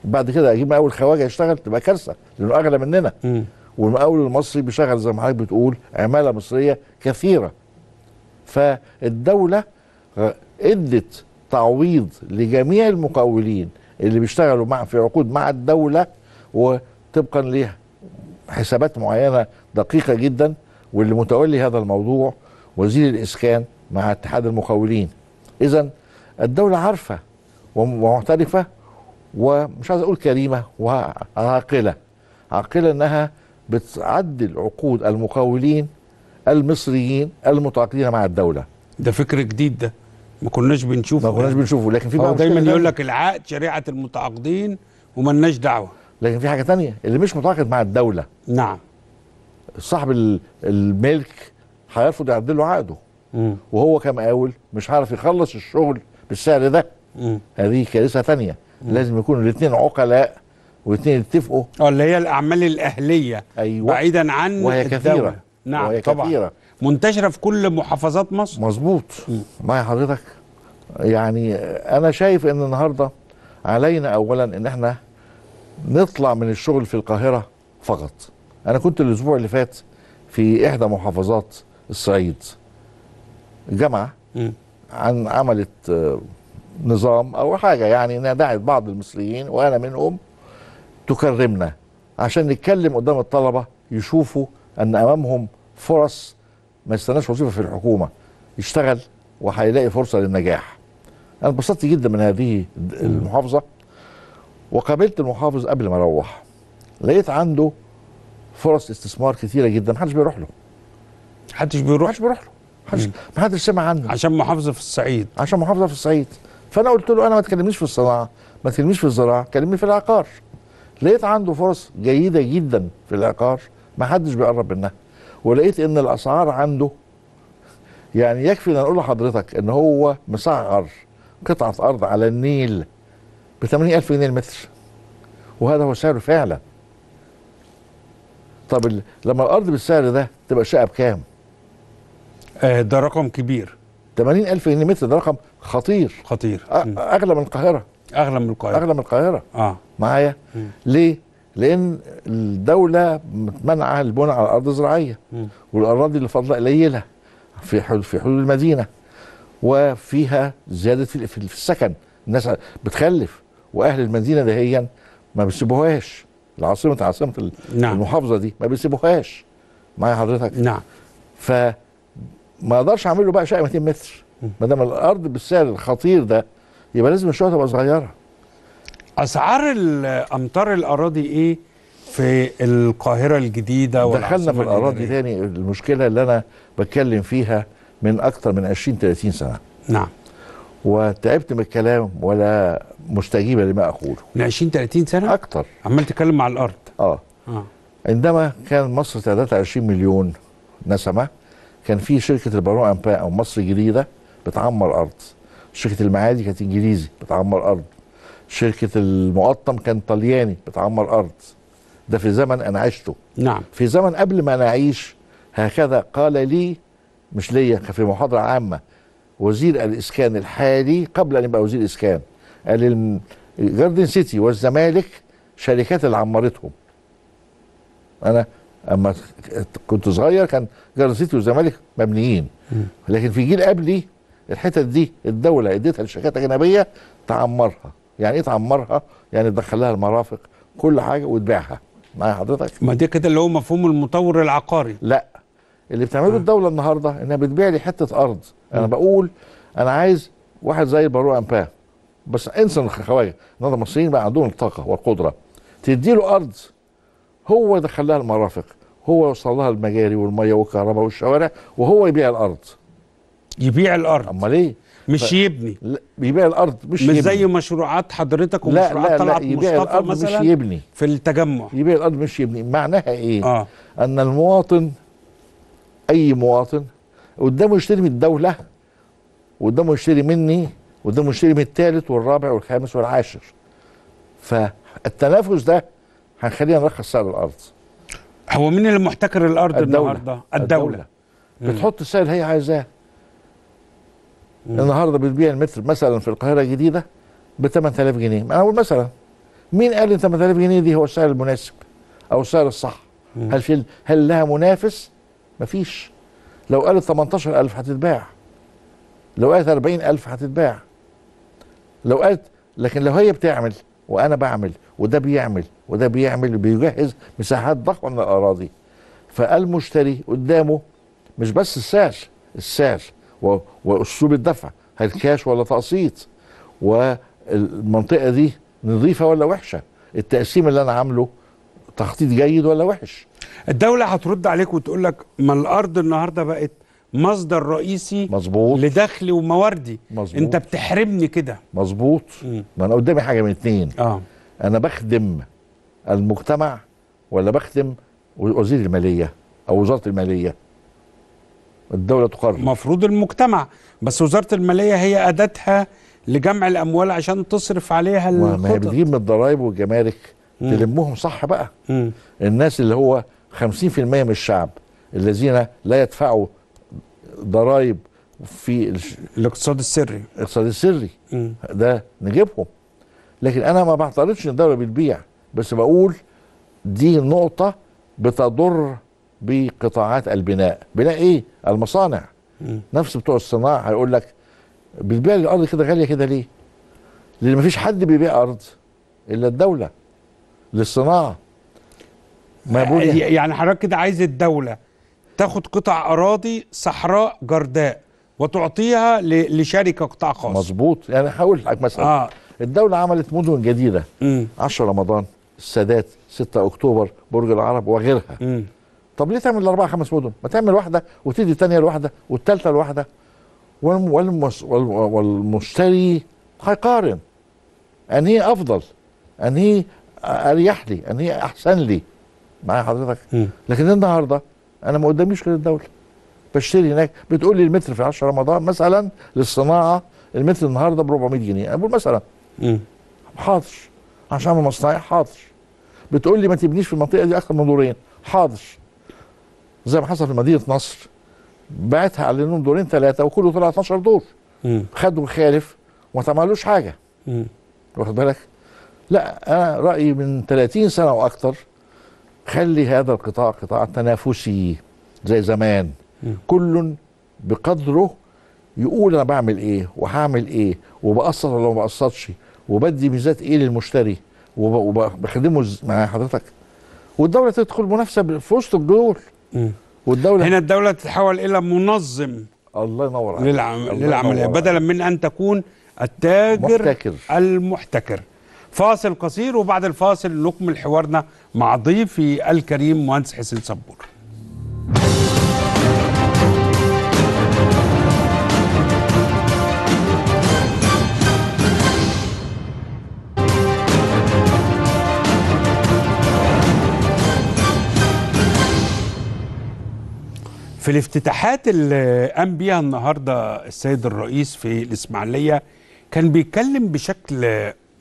بعد كده أجيب مقاول خواجه يشتغل تبقى كارثة لأنه أغلى مننا م. والمقاول المصري بيشغل زي ما حضرتك بتقول عمالة مصرية كثيرة فالدولة آه، ادت تعويض لجميع المقاولين اللي بيشتغلوا مع في عقود مع الدولة وطبقا لحسابات معينة دقيقة جدا واللي متولي هذا الموضوع وزير الإسكان مع اتحاد المقاولين إذا الدولة عارفة ومعترفة ومش عايز أقول كريمة وعاقلة عاقلة إنها بتعدل عقود المقاولين المصريين المتعاقدين مع الدوله ده فكر جديد ده ما كناش بنشوفه ما كناش بنشوفه لكن في بعض دايما يقول لك العقد شريعه المتعاقدين ومالناش دعوه لكن في حاجه تانية اللي مش متعاقد مع الدوله نعم صاحب الملك هيرفض يعدل له عقده مم. وهو كمقاول مش عارف يخلص الشغل بالسعر ده مم. هذه كارثه ثانيه لازم يكونوا الاثنين عقلاء والاثنين يتفقوا اه اللي هي الاعمال الاهليه ايوه بعيدا عن وهي كثيره نعم وهي طبعا كثيرة. منتشره في كل محافظات مصر مظبوط معي حضرتك يعني انا شايف ان النهارده علينا اولا ان احنا نطلع من الشغل في القاهره فقط انا كنت الاسبوع اللي فات في احدى محافظات الصعيد جامعه عن عملت آه، نظام او حاجه يعني انها دعت بعض المصريين وانا منهم تكرمنا عشان نتكلم قدام الطلبه يشوفوا ان امامهم فرص ما يستناش وظيفه في الحكومه يشتغل وهيلاقي فرصه للنجاح. انا اتبسطت جدا من هذه المحافظه وقابلت المحافظ قبل ما اروح لقيت عنده فرص استثمار كثيره جدا محدش بيروح له. محدش بيروح؟ محدش بيروح له. محدش محدش سمع عنه. عشان محافظه في الصعيد. عشان محافظه في الصعيد. فانا قلت له انا ما تكلمنيش في الصناعه، ما تكلمنيش في الزراعه، كلمني في العقار. لقيت عنده فرص جيده جدا في العقار ما حدش بيقرب منها ولقيت ان الاسعار عنده يعني يكفي ان اقول لحضرتك ان هو مسعر قطعه ارض على النيل ب 80000 جنيه المتر وهذا هو سعره فعلا طب لما الارض بالسعر ده تبقى شقه بكام؟ آه ده رقم كبير 80000 جنيه متر ده رقم خطير خطير اغلى من القاهره اغلى من القاهره اغلى من القاهره اه معايا ليه؟ لان الدوله منع البناء على ارض زراعيه والاراضي اللي فاضله قليله في حلول في حلول المدينه وفيها زياده في السكن الناس بتخلف واهل المدينه دهيا ما بيسيبوهاش العاصمه عاصمه نعم. المحافظه دي ما بيسيبوهاش معايا حضرتك نعم ف ما اقدرش اعمل له بقى شقه 200 متر ما دام الارض بالسعر الخطير ده يبقى لازم الشقه تبقى صغيره اسعار امطار الاراضي ايه في القاهره الجديده دخلنا في الاراضي تاني المشكله اللي انا بتكلم فيها من اكتر من 20 30 سنه نعم وتعبت من الكلام ولا مستجيبه لما اقوله من 20 30 سنه اكتر عمال تتكلم مع الارض اه, آه. عندما كان مصر تعدادها 20 مليون نسمه كان في شركه البارو امبا او مصر الجديده بتعمر ارض شركه المعادي كانت انجليزي بتعمر ارض شركه المقطم كان طلياني بتعمر ارض ده في زمن انا عشته نعم في زمن قبل ما انا اعيش هكذا قال لي مش ليا في محاضره عامه وزير الاسكان الحالي قبل ان يبقى وزير اسكان قال جاردن سيتي والزمالك شركات اللي عمرتهم انا اما كنت صغير كان جاردن سيتي والزمالك مبنيين لكن في جيل قبلي الحتت دي الدوله اديتها لشركات اجنبيه تعمرها يعني ايه تعمرها يعني تدخل لها المرافق كل حاجه وتبيعها معايا حضرتك ما دي كده اللي هو مفهوم المطور العقاري لا اللي بتعمله آه. الدوله النهارده انها بتبيع لي حته ارض انا آه. بقول انا عايز واحد زي البارو امبا بس انسى الخواجه النهارده المصريين بقى عندهم الطاقه والقدره تديله ارض هو يدخل لها المرافق هو يوصل لها المجاري والميه والكهرباء والشوارع وهو يبيع الارض يبيع الارض امال ايه مش ف... يبني يبيع الارض مش, مش يبني مش زي مشروعات حضرتك ومشروعات طلعت مصطفى طلعت لا لا مصطفى الأرض مثلا مش يبني في التجمع يبيع الارض مش يبني معناها ايه؟ آه. ان المواطن اي مواطن قدامه يشتري من الدوله قدامه يشتري مني قدامه يشتري من الثالث والرابع والخامس والعاشر فالتنافس ده هنخلينا نرخص سعر الارض هو مين اللي محتكر الارض الدولة. النهارده؟ الدوله, الدولة. بتحط السعر اللي هي عايزاه مم. النهارده بتبيع المتر مثلا في القاهره الجديده ب 8000 جنيه انا اقول مثلا مين قال ان 8000 جنيه دي هو السعر المناسب او السعر الصح مم. هل في هل لها منافس مفيش لو قالت 18000 هتتباع لو قالت 40000 هتتباع لو قالت لكن لو هي بتعمل وانا بعمل وده بيعمل وده بيعمل بيجهز مساحات ضخمه من الاراضي فالمشتري قدامه مش بس السعر السعر واسلوب الدفع هل كاش ولا تقسيط والمنطقه دي نظيفه ولا وحشه التقسيم اللي انا عامله تخطيط جيد ولا وحش الدوله هترد عليك وتقول لك ما الارض النهارده بقت مصدر رئيسي مظبوط لدخلي ومواردي مظبوط انت بتحرمني كده مظبوط ما انا قدامي حاجه من اثنين اه انا بخدم المجتمع ولا بخدم وزير الماليه او وزاره الماليه الدولة تقرر مفروض المجتمع بس وزارة المالية هي أداتها لجمع الأموال عشان تصرف عليها ما هي بتجيب من الضرايب والجمارك تلمهم صح بقى مم. الناس اللي هو 50% من الشعب الذين لا يدفعوا ضرايب في الش... الاقتصاد السري الاقتصاد السري مم. ده نجيبهم لكن انا ما بعترضش ان الدوله بتبيع بس بقول دي نقطه بتضر بقطاعات البناء بناء ايه المصانع م. نفس بتوع الصناعه هيقول لك بتبيع الارض كده غاليه كده ليه لان مفيش حد بيبيع ارض الا الدوله للصناعه ما يعني. يعني حضرتك كده عايز الدوله تاخد قطع اراضي صحراء جرداء وتعطيها لشركه قطاع خاص مظبوط يعني هقول لك مثلا آه. الدوله عملت مدن جديده م. 10 رمضان السادات 6 اكتوبر برج العرب وغيرها م. طب ليه تعمل اربعه خمس مدن؟ ما تعمل واحده وتدي الثانيه لواحده والثالثه لواحده والمشتري هيقارن انهي افضل انهي اريح لي انهي احسن لي معايا حضرتك لكن النهارده انا ما قداميش غير الدوله بشتري هناك بتقول لي المتر في 10 رمضان مثلا للصناعه المتر النهارده ب 400 جنيه انا بقول مثلا حاضر عشان اعمل مصنعي حاضر بتقول لي ما تبنيش في المنطقه دي اكثر من دورين حاضر زي ما حصل في مدينه نصر بعتها على انهم دورين ثلاثه وكله طلع 12 دور خدوا خالف وما تعملوش حاجه واخد بالك لا انا رايي من 30 سنه واكثر خلي هذا القطاع قطاع تنافسي زي زمان مم. كل بقدره يقول انا بعمل ايه وهعمل ايه وبقسط ولا ما بقسطش وبدي ميزات ايه للمشتري وبخدمه مع حضرتك والدوله تدخل منافسه في وسط الدول والدوله هنا الدوله تتحول الى منظم الله ينور عليك للعمليه بدلا من ان تكون التاجر محتكر. المحتكر فاصل قصير وبعد الفاصل نكمل حوارنا مع ضيفي الكريم مهندس حسين صبور في الافتتاحات اللي قام بيها النهارده السيد الرئيس في الاسماعيليه كان بيتكلم بشكل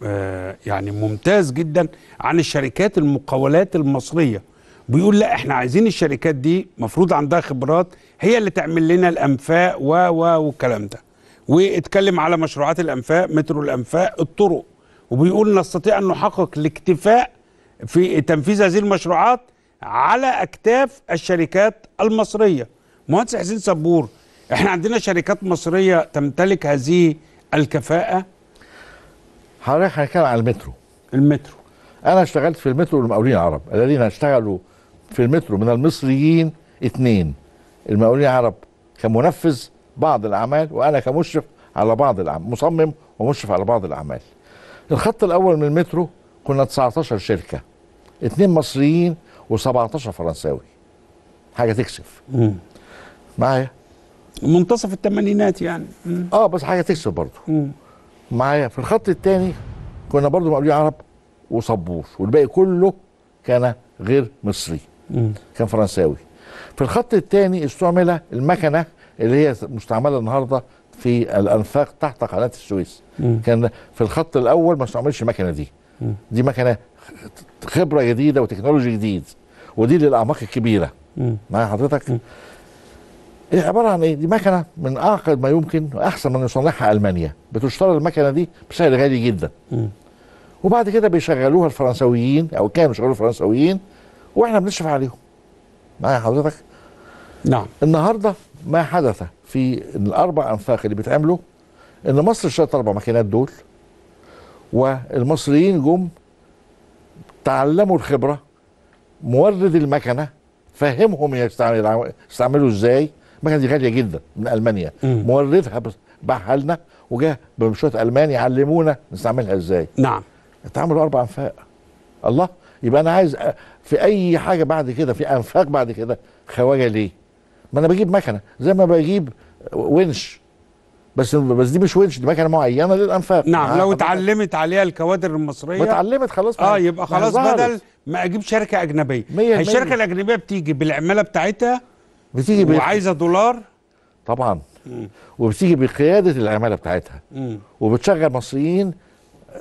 آه، يعني ممتاز جدا عن الشركات المقاولات المصريه بيقول لا احنا عايزين الشركات دي مفروض عندها خبرات هي اللي تعمل لنا الانفاق و و والكلام ده واتكلم على مشروعات الانفاق مترو الانفاق الطرق وبيقول نستطيع ان نحقق الاكتفاء في تنفيذ هذه المشروعات على اكتاف الشركات المصريه مهندس حسين صبور احنا عندنا شركات مصريه تمتلك هذه الكفاءه حضرتك هنتكلم على المترو المترو انا اشتغلت في المترو المقاولين العرب الذين اشتغلوا في المترو من المصريين اثنين المقاولين العرب كمنفذ بعض الاعمال وانا كمشرف على بعض الاعمال مصمم ومشرف على بعض الاعمال الخط الاول من المترو كنا 19 شركه اثنين مصريين و17 فرنساوي حاجه تكسف معايا منتصف الثمانينات يعني مم. اه بس حاجه تكسب برضه معايا في الخط الثاني كنا برضه مقابلين عرب وصبوش والباقي كله كان غير مصري مم. كان فرنساوي في الخط الثاني استعمل المكنه اللي هي مستعمله النهارده في الانفاق تحت قناه السويس مم. كان في الخط الاول ما استعملش المكنه دي مم. دي مكنه خبره جديده وتكنولوجي جديد ودي للاعماق الكبيره معايا حضرتك هي عباره عن ايه؟ دي مكنه من اعقد ما يمكن واحسن من يصنعها المانيا بتشترى المكنه دي بسعر غالي جدا م. وبعد كده بيشغلوها الفرنسويين او كانوا بيشغلوها الفرنسويين واحنا بنشرف عليهم معايا حضرتك؟ نعم النهارده ما حدث في الاربع انفاق اللي بيتعملوا ان مصر اشترت اربع ماكينات دول والمصريين جم تعلموا الخبره مورد المكنه فهمهم يستعملوا ازاي المكنه دي غاليه جدا من المانيا مم. موردها باعها لنا وجاء بمشوت ألمان علمونا نستعملها ازاي نعم اتعملوا اربع انفاق الله يبقى انا عايز آه، في اي حاجه بعد كده في انفاق بعد كده خواجه ليه ما انا بجيب مكنه زي ما بجيب ونش بس بس دي مش ونش دي مكنه معينه للانفاق نعم لو اتعلمت عليها الكوادر المصريه اتعلمت خلاص اه يبقى خلاص بدل ما اجيب شركه اجنبيه الشركه الاجنبيه بتيجي بالعماله بتاعتها بتيجي وعايزه دولار طبعا مم. وبتيجي بقياده العماله بتاعتها مم. وبتشغل مصريين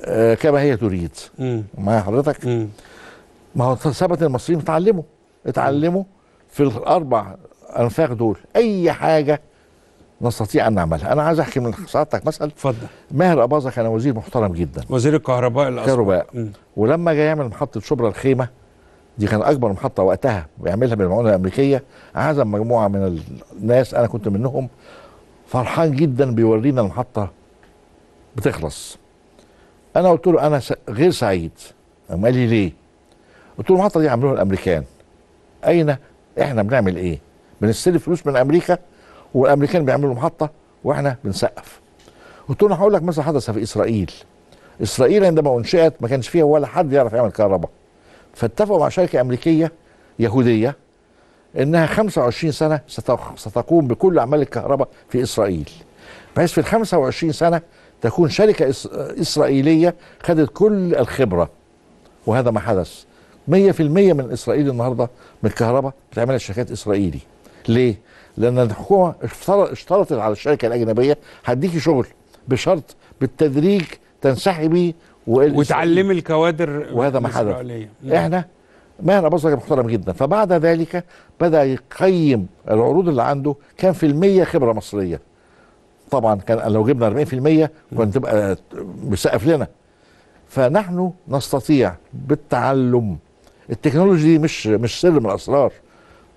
آه، كما هي تريد مع حضرتك ما هو ثبت المصريين اتعلموا اتعلموا في الاربع انفاق دول اي حاجه نستطيع ان نعملها انا عايز احكي من سعادتك مثلا اتفضل ماهر اباظه كان وزير محترم جدا وزير الكهرباء الكهرباء ولما جه يعمل محطه شبرا الخيمه دي كان اكبر محطه وقتها ويعملها بالمعونه الامريكيه عزم مجموعه من الناس انا كنت منهم فرحان جدا بيورينا المحطه بتخلص انا قلت له انا غير سعيد قام قال لي ليه قلت له المحطه دي عملوها الامريكان اين احنا بنعمل ايه بنستلف فلوس من امريكا والامريكان بيعملوا محطه واحنا بنسقف قلت له هقول لك مثلا حدث في اسرائيل اسرائيل عندما انشئت ما كانش فيها ولا حد يعرف يعمل كهرباء فاتفقوا مع شركه امريكيه يهوديه انها 25 سنه ستقوم بكل اعمال الكهرباء في اسرائيل بحيث في ال 25 سنه تكون شركه اسرائيليه خدت كل الخبره وهذا ما حدث 100% من اسرائيل النهارده من الكهرباء بتعملها شركات اسرائيلي ليه؟ لان الحكومه اشترطت على الشركه الاجنبيه هديكي شغل بشرط بالتدريج تنسحبي وتعلمي الكوادر وهذا ما حدث نعم. احنا مهنة بصري محترم جدا فبعد ذلك بدا يقيم العروض اللي عنده كان في المية خبره مصريه طبعا كان لو جبنا 40% كانت تبقى بسقف لنا فنحن نستطيع بالتعلم التكنولوجي دي مش مش سر من الاسرار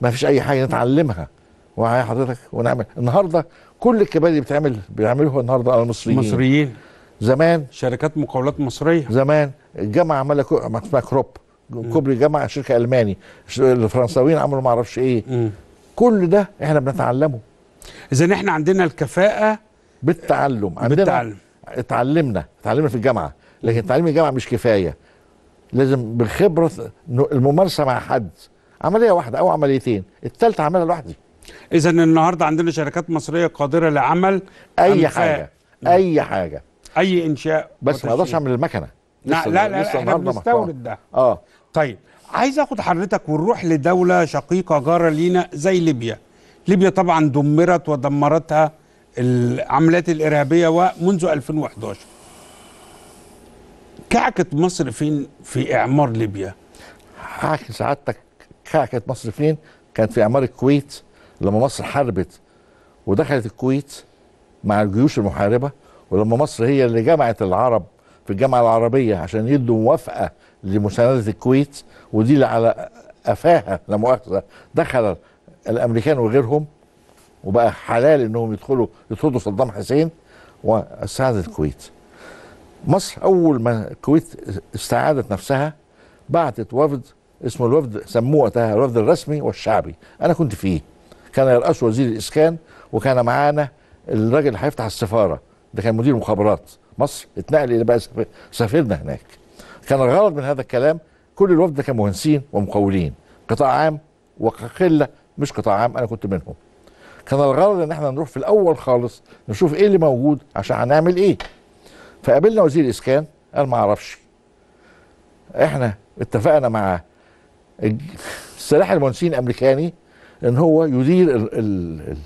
ما فيش اي حاجه نتعلمها وهي حضرتك ونعمل النهارده كل الكباري اللي بتعمل بيعملوها النهارده على المصريين مصريين زمان شركات مقاولات مصريه زمان الجامعه عماله اسمها كروب كوبري جامعه شركه الماني الفرنساويين عملوا ما اعرفش ايه م. كل ده احنا بنتعلمه اذا احنا عندنا الكفاءه بالتعلم عندنا بالتعلم اتعلمنا اتعلمنا في الجامعه لكن تعليم الجامعه مش كفايه لازم بالخبره الممارسه مع حد عمليه واحده او عمليتين الثالثه عملها لوحدي اذا النهارده عندنا شركات مصريه قادره لعمل اي حاجه حاجه نعم. اي حاجه اي انشاء بس ما اقدرش اعمل المكنه نعم، لا لا لا احنا بنستورد ده اه طيب عايز اخد حضرتك ونروح لدوله شقيقه جاره لينا زي ليبيا ليبيا طبعا دمرت ودمرتها العمليات الارهابيه ومنذ 2011 كعكه مصر فين في اعمار ليبيا حاكي سعادتك كعكه مصر فين كانت في اعمار الكويت لما مصر حاربت ودخلت الكويت مع الجيوش المحاربه ولما مصر هي اللي جمعت العرب في الجامعه العربيه عشان يدوا موافقه لمسانده الكويت ودي على قفاها لا مؤاخذه دخل الامريكان وغيرهم وبقى حلال انهم يدخلوا يطردوا صدام حسين واستعادت الكويت. مصر اول ما الكويت استعادت نفسها بعتت وفد اسمه الوفد سموه وقتها الوفد الرسمي والشعبي انا كنت فيه كان يرأسه وزير الإسكان وكان معانا الراجل اللي هيفتح السفارة ده كان مدير مخابرات مصر اتنقل إلى بقى سفيرنا هناك كان الغرض من هذا الكلام كل الوفد ده كان مهندسين ومقاولين قطاع عام وقلة مش قطاع عام أنا كنت منهم كان الغرض ان احنا نروح في الاول خالص نشوف ايه اللي موجود عشان هنعمل ايه فقابلنا وزير الإسكان قال ما اعرفش احنا اتفقنا مع سلاح المهندسين الامريكاني ان هو يدير ال ال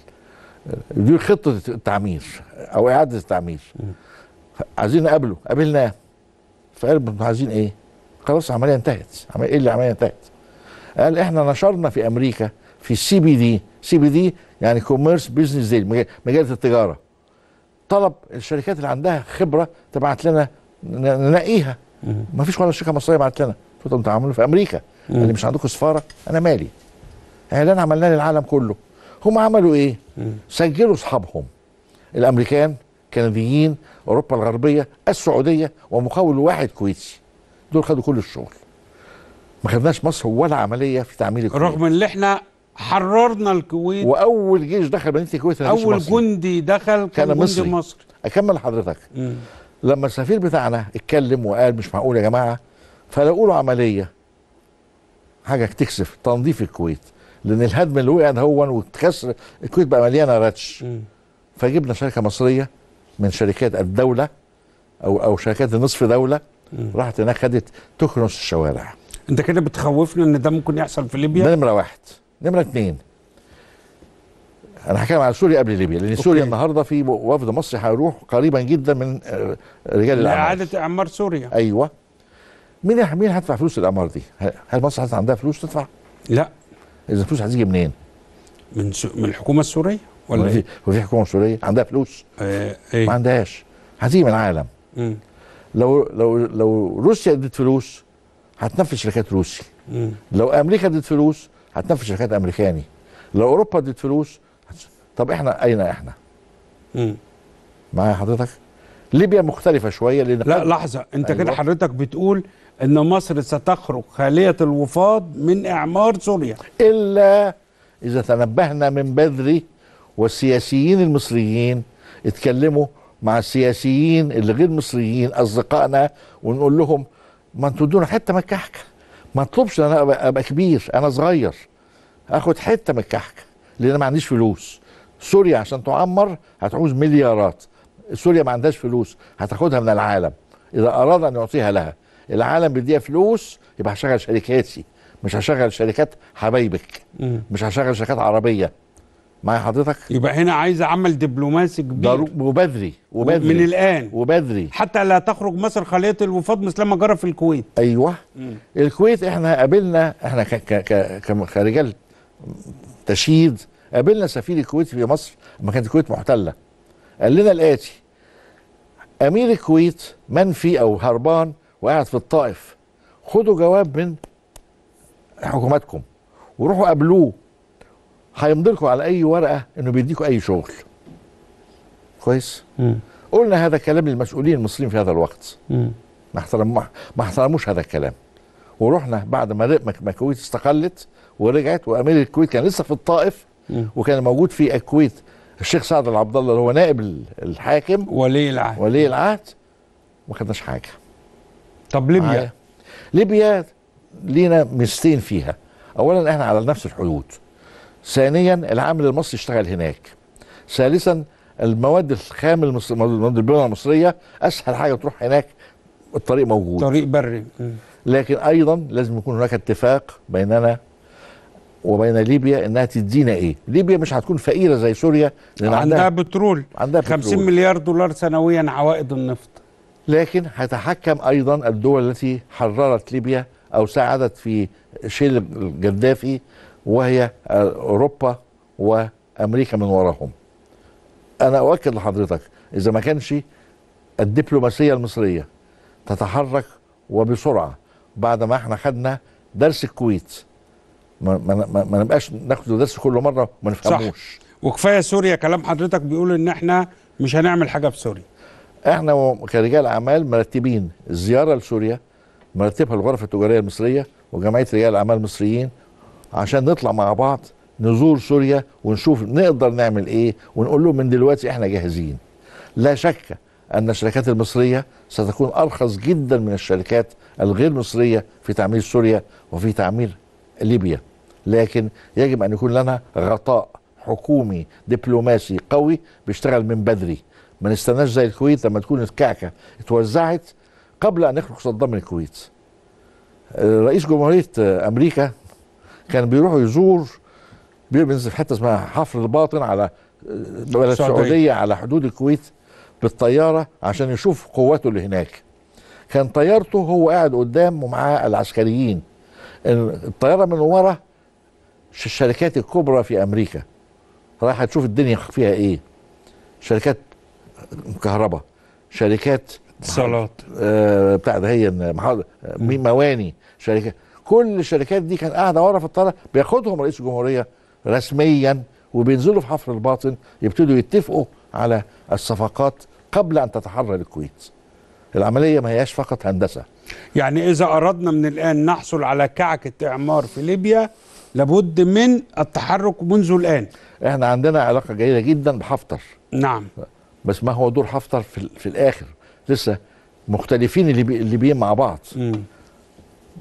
يدير خطه التعمير او اعاده التعمير عايزين نقابله قابلناه فقال عايزين ايه؟ خلاص العمليه انتهت ايه اللي العمليه انتهت؟ قال احنا نشرنا في امريكا في السي بي دي سي بي دي يعني كوميرس بيزنس ديل مجال التجاره طلب الشركات اللي عندها خبره تبعت لنا ننقيها ما فيش ولا شركه مصريه بعت لنا فانتوا بتعملوا في امريكا اللي يعني مش عندكم سفاره انا مالي اعلان عملناه للعالم كله هم عملوا ايه سجلوا اصحابهم الامريكان كنديين اوروبا الغربيه السعوديه ومقاول واحد كويتي دول خدوا كل الشغل ما خدناش مصر ولا عمليه في تعمير الكويت رغم ان احنا حررنا الكويت واول جيش دخل مدينه الكويت اول مصر. جندي دخل كان, مصري. مصر مصري اكمل لحضرتك لما السفير بتاعنا اتكلم وقال مش معقول يا جماعه فلاقوا له عمليه حاجه تكسف تنظيف الكويت لان الهدم اللي وقع هو واتكسر الكويت بقى مليانه رتش فجبنا شركه مصريه من شركات الدوله او او شركات النصف دوله راحت هناك خدت تكنس الشوارع انت كده بتخوفنا ان ده ممكن يحصل في ليبيا ده نمره واحد نمره اثنين انا هتكلم على سوريا قبل ليبيا لان أوكي. سوريا النهارده في وفد مصري هيروح قريبا جدا من آه، رجال الاعمال اعاده اعمار سوريا ايوه مين مين هيدفع فلوس الاعمار دي؟ هل مصر عندها فلوس تدفع؟ لا اذا الفلوس هتيجي منين؟ من سو... من الحكومه السوريه ولا وفي... ايه؟ وفي حكومه سوريه عندها فلوس؟ ايه؟, إيه. ما عندهاش هتيجي من العالم لو لو لو روسيا ادت فلوس هتنفذ شركات روسي مم. لو امريكا ادت فلوس هتنفذ شركات امريكاني لو اوروبا ادت فلوس هت... طب احنا اين احنا؟ مم. معايا حضرتك؟ ليبيا مختلفه شويه لان لا لحظه انت أيوة. كده حضرتك بتقول أن مصر ستخرج خالية الوفاض من إعمار سوريا إلا إذا تنبهنا من بدري والسياسيين المصريين اتكلموا مع السياسيين اللي غير مصريين أصدقائنا ونقول لهم ما انتوا ادونا حتة من الكحكة ما اطلبش أنا أبقى كبير أنا صغير آخد حتة من الكحكة لأن ما عنديش فلوس سوريا عشان تعمر هتعوز مليارات سوريا ما عندهاش فلوس هتاخدها من العالم إذا أراد أن يعطيها لها العالم بيديها فلوس يبقى هشغل شركاتي مش هشغل شركات حبايبك مش هشغل شركات عربيه معايا حضرتك يبقى هنا عايز عمل دبلوماسي كبير وبدري وبدري من الان وبدري حتى لا تخرج مصر خاليه الوفاض مثل ما جرى في الكويت ايوه مم. الكويت احنا قابلنا احنا ك ك ك كرجال تشييد قابلنا سفير الكويت في مصر لما كانت الكويت محتله قال لنا الاتي امير الكويت منفي او هربان وقاعد في الطائف خدوا جواب من حكوماتكم وروحوا قابلوه هيمضي لكم على اي ورقه انه بيديكم اي شغل كويس مم. قلنا هذا كلام للمسؤولين المصريين في هذا الوقت ما احترموش ما احترموش هذا الكلام ورحنا بعد ما ما الكويت استقلت ورجعت وامير الكويت كان لسه في الطائف وكان موجود في الكويت الشيخ سعد العبد الله اللي هو نائب الحاكم ولي العهد ولي العهد ما خدناش حاجه طب ليبيا معايا. ليبيا لينا ميزتين فيها اولا احنا على نفس الحدود ثانيا العامل المصري اشتغل هناك ثالثا المواد الخام المصر... المواد المصريه اسهل حاجه تروح هناك الطريق موجود طريق بري لكن ايضا لازم يكون هناك اتفاق بيننا وبين ليبيا انها تدينا ايه ليبيا مش هتكون فقيره زي سوريا لان عندها, عندها بترول عندها بترول 50 مليار دولار سنويا عوائد النفط لكن هتحكم ايضا الدول التي حررت ليبيا او ساعدت في شيل القذافي وهي اوروبا وامريكا من وراهم. انا اؤكد لحضرتك اذا ما كانش الدبلوماسيه المصريه تتحرك وبسرعه بعد ما احنا خدنا درس الكويت ما, ما, ما نبقاش ناخد درس كل مره وما نفهموش صح وكفايه سوريا كلام حضرتك بيقول ان احنا مش هنعمل حاجه في سوريا احنا كرجال اعمال مرتبين الزياره لسوريا مرتبها الغرفه التجاريه المصريه وجمعيه رجال اعمال المصريين عشان نطلع مع بعض نزور سوريا ونشوف نقدر نعمل ايه ونقول لهم من دلوقتي احنا جاهزين لا شك ان الشركات المصريه ستكون ارخص جدا من الشركات الغير مصريه في تعمير سوريا وفي تعمير ليبيا لكن يجب ان يكون لنا غطاء حكومي دبلوماسي قوي بيشتغل من بدري ما نستناش زي الكويت لما تكون الكعكه اتوزعت قبل ان يخرج صدام من الكويت رئيس جمهوريه امريكا كان بيروح يزور بينزل في حته اسمها حفر الباطن على آه، بلد السعوديه على حدود الكويت بالطياره عشان يشوف قواته اللي هناك كان طيارته هو قاعد قدام ومعاه العسكريين الطياره من ورا الشركات الكبرى في امريكا رايحه تشوف الدنيا فيها ايه شركات كهرباء شركات اتصالات آه، بتاع ده هي مواني شركات كل الشركات دي كان قاعده ورا في الطلب بياخدهم رئيس الجمهوريه رسميا وبينزلوا في حفر الباطن يبتدوا يتفقوا على الصفقات قبل ان تتحرر الكويت. العمليه ما هياش فقط هندسه. يعني اذا اردنا من الان نحصل على كعكه اعمار في ليبيا لابد من التحرك منذ الان. احنا عندنا علاقه جيده جدا بحفتر. نعم. بس ما هو دور حفتر في, في الاخر لسه مختلفين اللي اللي بيين مع بعض م.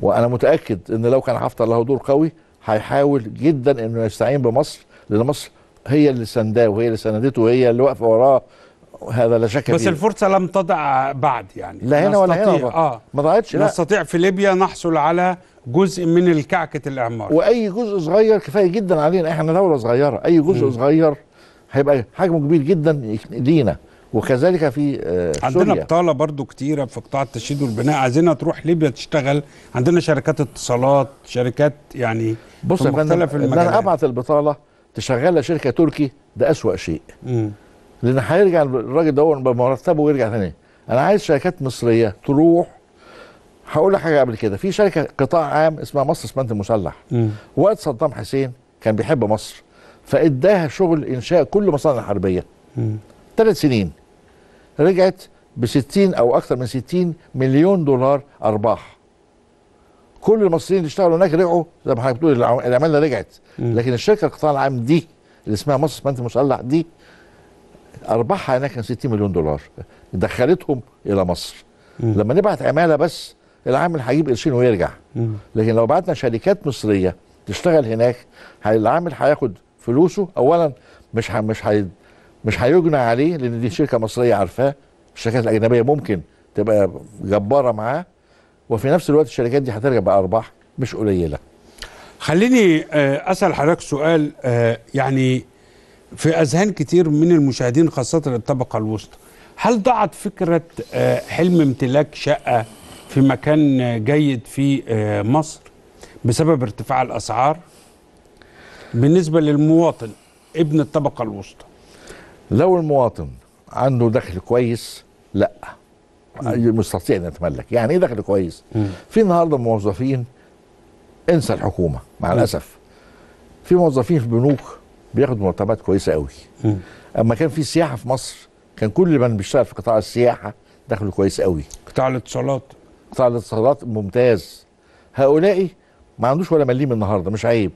وانا متاكد ان لو كان حفتر له دور قوي هيحاول جدا انه يستعين بمصر لان مصر هي اللي سنداه وهي اللي سندته وهي اللي واقفه وراه هذا لا شك بس الفرصه لم تضع بعد يعني لا هنا ولا هنا اه ما ضاعتش لا نستطيع في ليبيا نحصل على جزء من الكعكه الاعمار واي جزء صغير كفايه جدا علينا احنا دوله صغيره اي جزء م. صغير هيبقى حجمه كبير جدا لينا وكذلك في آه، سوريا عندنا بطاله برضو كتيره في قطاع التشييد والبناء عايزينها تروح ليبيا تشتغل عندنا شركات اتصالات شركات يعني بص يا فندم ان انا ابعت البطاله تشغلها شركه تركي ده اسوا شيء مم. لان هيرجع الراجل ده بمرتبه ويرجع ثاني انا عايز شركات مصريه تروح هقول لك حاجه قبل كده في شركه قطاع عام اسمها مصر اسمنت المسلح وقت صدام حسين كان بيحب مصر فاداها شغل انشاء كل مصانع حربيه ثلاث سنين رجعت ب 60 او اكثر من 60 مليون دولار ارباح كل المصريين اللي اشتغلوا هناك رجعوا زي ما حضرتك بتقول العماله رجعت لكن الشركه القطاع العام دي اللي اسمها مصر اسمنت المسلح دي ارباحها هناك كان 60 مليون دولار دخلتهم الى مصر مم. لما نبعت عماله بس العامل هيجيب قرشين ويرجع مم. لكن لو بعتنا شركات مصريه تشتغل هناك العامل هياخد فلوسه اولا مش مش مش هيجنى عليه لان دي شركه مصريه عارفاه الشركات الاجنبيه ممكن تبقى جباره معاه وفي نفس الوقت الشركات دي هترجع بارباح مش قليله خليني آه، اسال حضرتك سؤال آه، يعني في اذهان كتير من المشاهدين خاصه الطبقه الوسطى هل ضاعت فكره آه، حلم امتلاك شقه في مكان جيد في مصر بسبب ارتفاع الاسعار بالنسبه للمواطن ابن الطبقه الوسطى لو المواطن عنده دخل كويس لا مستطيع ان يتملك يعني ايه دخل كويس في النهارده موظفين انسى الحكومه مع الاسف في موظفين في بنوك بياخدوا مرتبات كويسه قوي م. اما كان في سياحه في مصر كان كل من بيشتغل في قطاع السياحه دخله كويس قوي قطاع الاتصالات قطاع الاتصالات ممتاز هؤلاء ما عندوش ولا مليم النهارده مش عيب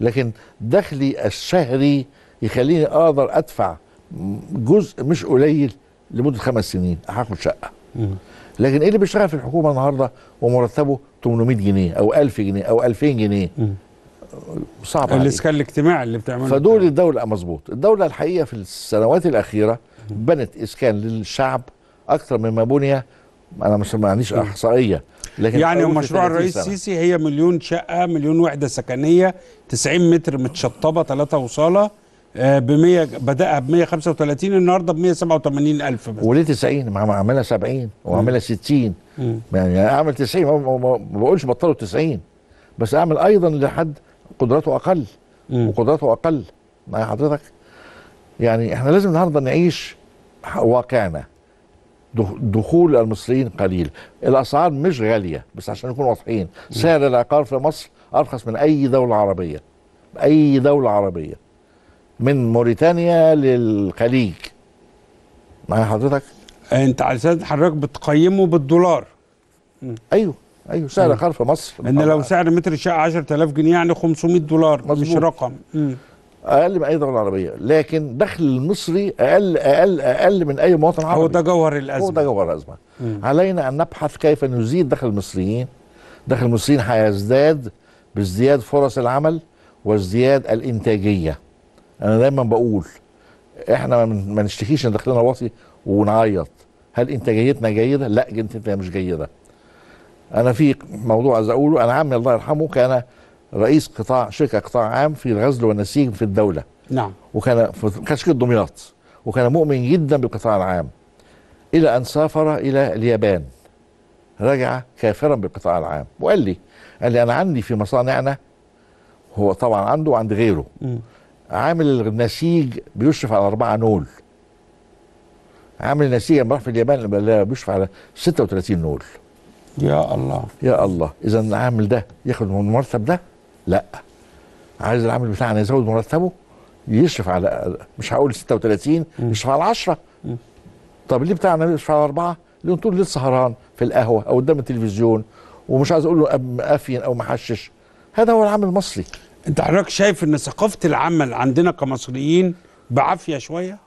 لكن دخلي الشهري يخليني اقدر ادفع جزء مش قليل لمده خمس سنين هاخد شقه لكن ايه اللي بيشتغل في الحكومه النهارده ومرتبه 800 جنيه او 1000 جنيه او 2000 جنيه م. صعب الاسكان الاجتماعي اللي بتعمله فدول الدوله مظبوط الدوله الحقيقه في السنوات الاخيره بنت اسكان للشعب اكثر مما بني انا مش ما عنديش احصائيه يعني مشروع الرئيس السيسي هي مليون شقه مليون وحده سكنيه 90 متر متشطبه ثلاثه وصاله آه، ب 100 بداها ب 135 النهارده ب 187 الف بس وليه 90 ما عملها 70 وعملها 60 يعني اعمل 90 ما بقولش بطلوا 90 بس اعمل ايضا لحد قدراته اقل مم. وقدراته اقل مع حضرتك يعني احنا لازم النهارده نعيش واقعنا دخول المصريين قليل الاسعار مش غاليه بس عشان نكون واضحين سعر العقار في مصر ارخص من اي دوله عربيه اي دوله عربيه من موريتانيا للخليج معايا حضرتك انت على حضرتك بتقيمه بالدولار ايوه ايوه سعر العقار في مصر ان لو سعر متر الشقه 10000 جنيه يعني 500 دولار مش رقم م. اقل من اي دوله عربيه لكن دخل المصري اقل اقل اقل من اي مواطن عربي هو ده جوهر الازمه هو ده جوهر الازمه علينا ان نبحث كيف نزيد دخل المصريين دخل المصريين هيزداد بازدياد فرص العمل وازدياد الانتاجيه انا دايما بقول احنا ما نشتكيش ان دخلنا واطي ونعيط هل انتاجيتنا جيده لا انتاجيتنا مش جيده انا في موضوع عايز اقوله انا عمي الله يرحمه كان رئيس قطاع شركه قطاع عام في الغزل والنسيج في الدوله نعم وكان كان شركه دمياط وكان مؤمن جدا بالقطاع العام الى ان سافر الى اليابان رجع كافرا بالقطاع العام وقال لي قال لي انا عندي في مصانعنا هو طبعا عنده وعند غيره م. عامل النسيج بيشرف على اربعه نول عامل النسيج لما راح في اليابان بيشرف على 36 نول يا الله يا الله اذا العامل ده ياخد المرتب ده لا عايز العامل بتاعنا يزود مرتبه يشرف على مش هقول 36 يشرف على 10 طب ليه بتاعنا يشرف على اربعه لان طول الليل سهران في القهوه او قدام التلفزيون ومش عايز اقول له مقفين او محشش هذا هو العمل المصري انت حضرتك شايف ان ثقافه العمل عندنا كمصريين بعافيه شويه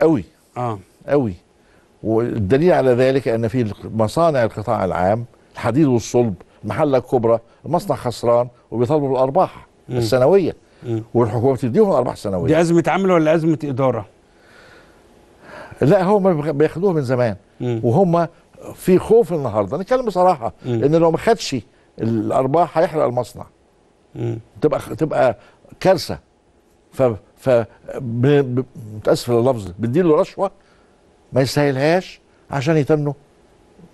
قوي اه قوي والدليل على ذلك ان في مصانع القطاع العام الحديد والصلب محلة كبرى المصنع خسران وبيطالبوا بالارباح م. السنويه م. والحكومه بتديهم الارباح السنويه دي ازمه عمل ولا ازمه اداره؟ لا هم بياخدوها من زمان وهم في خوف النهارده نتكلم بصراحه م. ان لو ما خدش الارباح هيحرق المصنع م. تبقى تبقى كارثه ف ف متاسف لللفظ بتديله رشوه ما يستاهلهاش عشان يتمنوا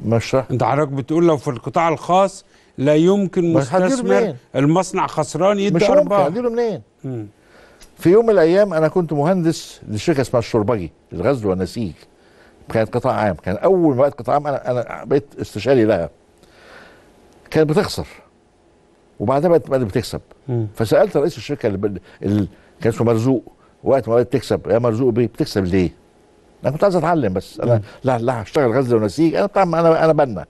مش انت حضرتك بتقول لو في القطاع الخاص لا يمكن مستثمر المصنع خسران يدي مش ارباح هديله منين؟ في يوم من الايام انا كنت مهندس لشركه اسمها الشربجي للغزل والنسيج كانت قطاع عام كان اول ما بقت قطاع عام انا انا بقيت استشاري لها كانت بتخسر وبعدها بقت بتكسب مم. فسالت رئيس الشركه اللي, اللي كان اسمه مرزوق وقت ما بقت تكسب يا مرزوق بيه بتكسب ليه؟ انا كنت عايز اتعلم بس انا مم. لا لا هشتغل غزل ونسيج انا بتاع انا انا بنا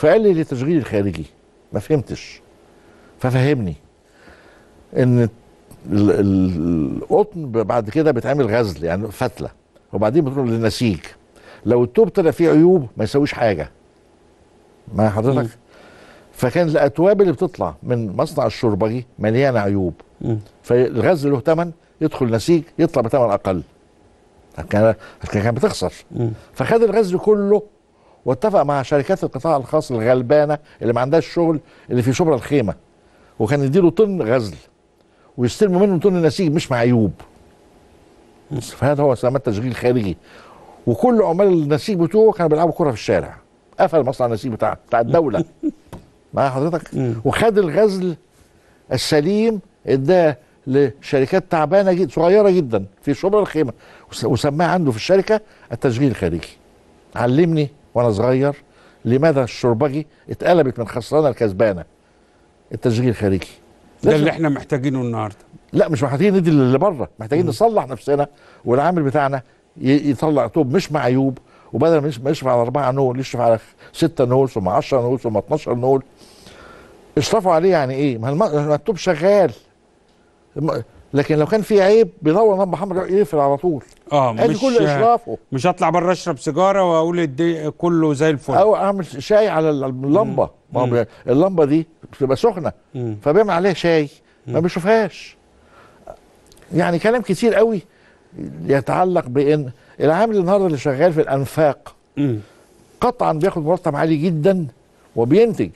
فقال لي لتشغيل الخارجي ما فهمتش ففهمني ان القطن بعد كده بيتعمل غزل يعني فتله وبعدين بتروح للنسيج لو التوب طلع فيه عيوب ما يسويش حاجه ما حضرتك فكان الاتواب اللي بتطلع من مصنع الشربجي مليانه عيوب فالغزل له ثمن يدخل نسيج يطلع بثمن اقل كان كان بتخسر فخد الغزل كله واتفق مع شركات القطاع الخاص الغلبانه اللي ما عندهاش شغل اللي في شبرا الخيمه وكان يديله طن غزل ويستلموا منه طن نسيج مش معيوب فهذا هو سماه تشغيل خارجي وكل عمال النسيج بتوعه كانوا بيلعبوا كره في الشارع قفل مصنع النسيج بتاع بتاع الدوله مع حضرتك وخد الغزل السليم اداه لشركات تعبانه جدا صغيره جدا في شبرا الخيمه وسماه عنده في الشركه التشغيل الخارجي علمني وانا صغير لماذا الشربجي اتقلبت من خسرانه لكسبانه التشغيل الخارجي ده اللي احنا محتاجينه النهارده لا مش محتاجين ندي اللي بره محتاجين نصلح نفسنا والعامل بتاعنا يطلع طوب مش معيوب وبدل ما يشرف على أربعة نول يشرف على ستة نول ثم 10 نول ثم 12 نول اشرفوا عليه يعني ايه؟ ما الطوب شغال لكن لو كان في عيب بيدور لمبه حمراء يقفل على طول اه مش كل اشرافه مش هطلع بره اشرب سيجاره واقول كله زي الفل او اعمل شاي على اللمبه ما هو اللمبه دي بتبقى سخنه فبيعمل عليها شاي ما بيشوفهاش يعني كلام كتير قوي يتعلق بان العامل النهارده اللي شغال في الانفاق قطعا بياخد مرتب عالي جدا وبينتج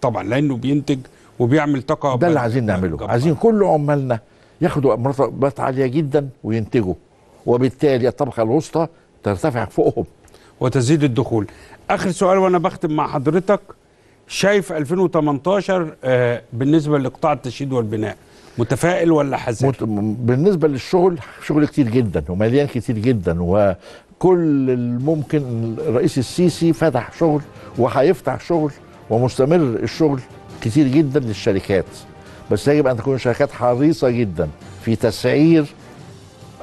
طبعا لانه بينتج وبيعمل طاقه ده اللي عايزين نعمله عايزين كل عمالنا ياخدوا مرتبات عاليه جدا وينتجوا وبالتالي الطبقه الوسطى ترتفع فوقهم وتزيد الدخول اخر سؤال وانا بختم مع حضرتك شايف 2018 آه بالنسبه لقطاع التشييد والبناء متفائل ولا حزين بالنسبه للشغل شغل كتير جدا ومليان كتير جدا وكل الممكن الرئيس السيسي فتح شغل وهيفتح شغل ومستمر الشغل كتير جدا للشركات بس يجب ان تكون الشركات حريصه جدا في تسعير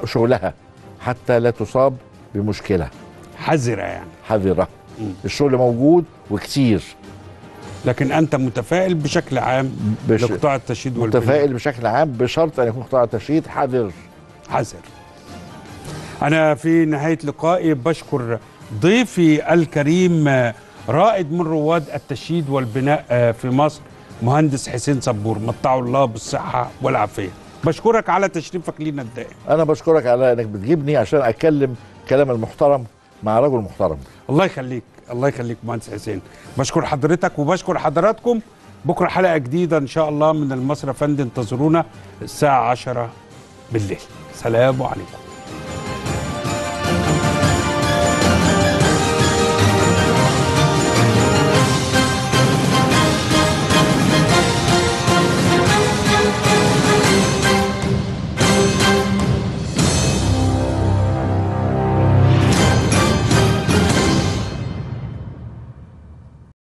شغلها حتى لا تصاب بمشكله حذره يعني حذره الشغل موجود وكتير لكن انت متفائل بشكل عام بش... لقطاع التشييد والبناء متفائل بشكل عام بشرط ان يكون قطاع التشييد حذر حذر انا في نهايه لقائي بشكر ضيفي الكريم رائد من رواد التشييد والبناء آه، في مصر مهندس حسين صبور مطعوا الله بالصحه والعافيه بشكرك على تشريفك لينا الدائم انا بشكرك على انك بتجيبني عشان اتكلم كلام المحترم مع رجل محترم الله يخليك الله يخليك مهندس حسين بشكر حضرتك وبشكر حضراتكم بكره حلقه جديده ان شاء الله من المصري فند انتظرونا الساعه 10 بالليل سلام عليكم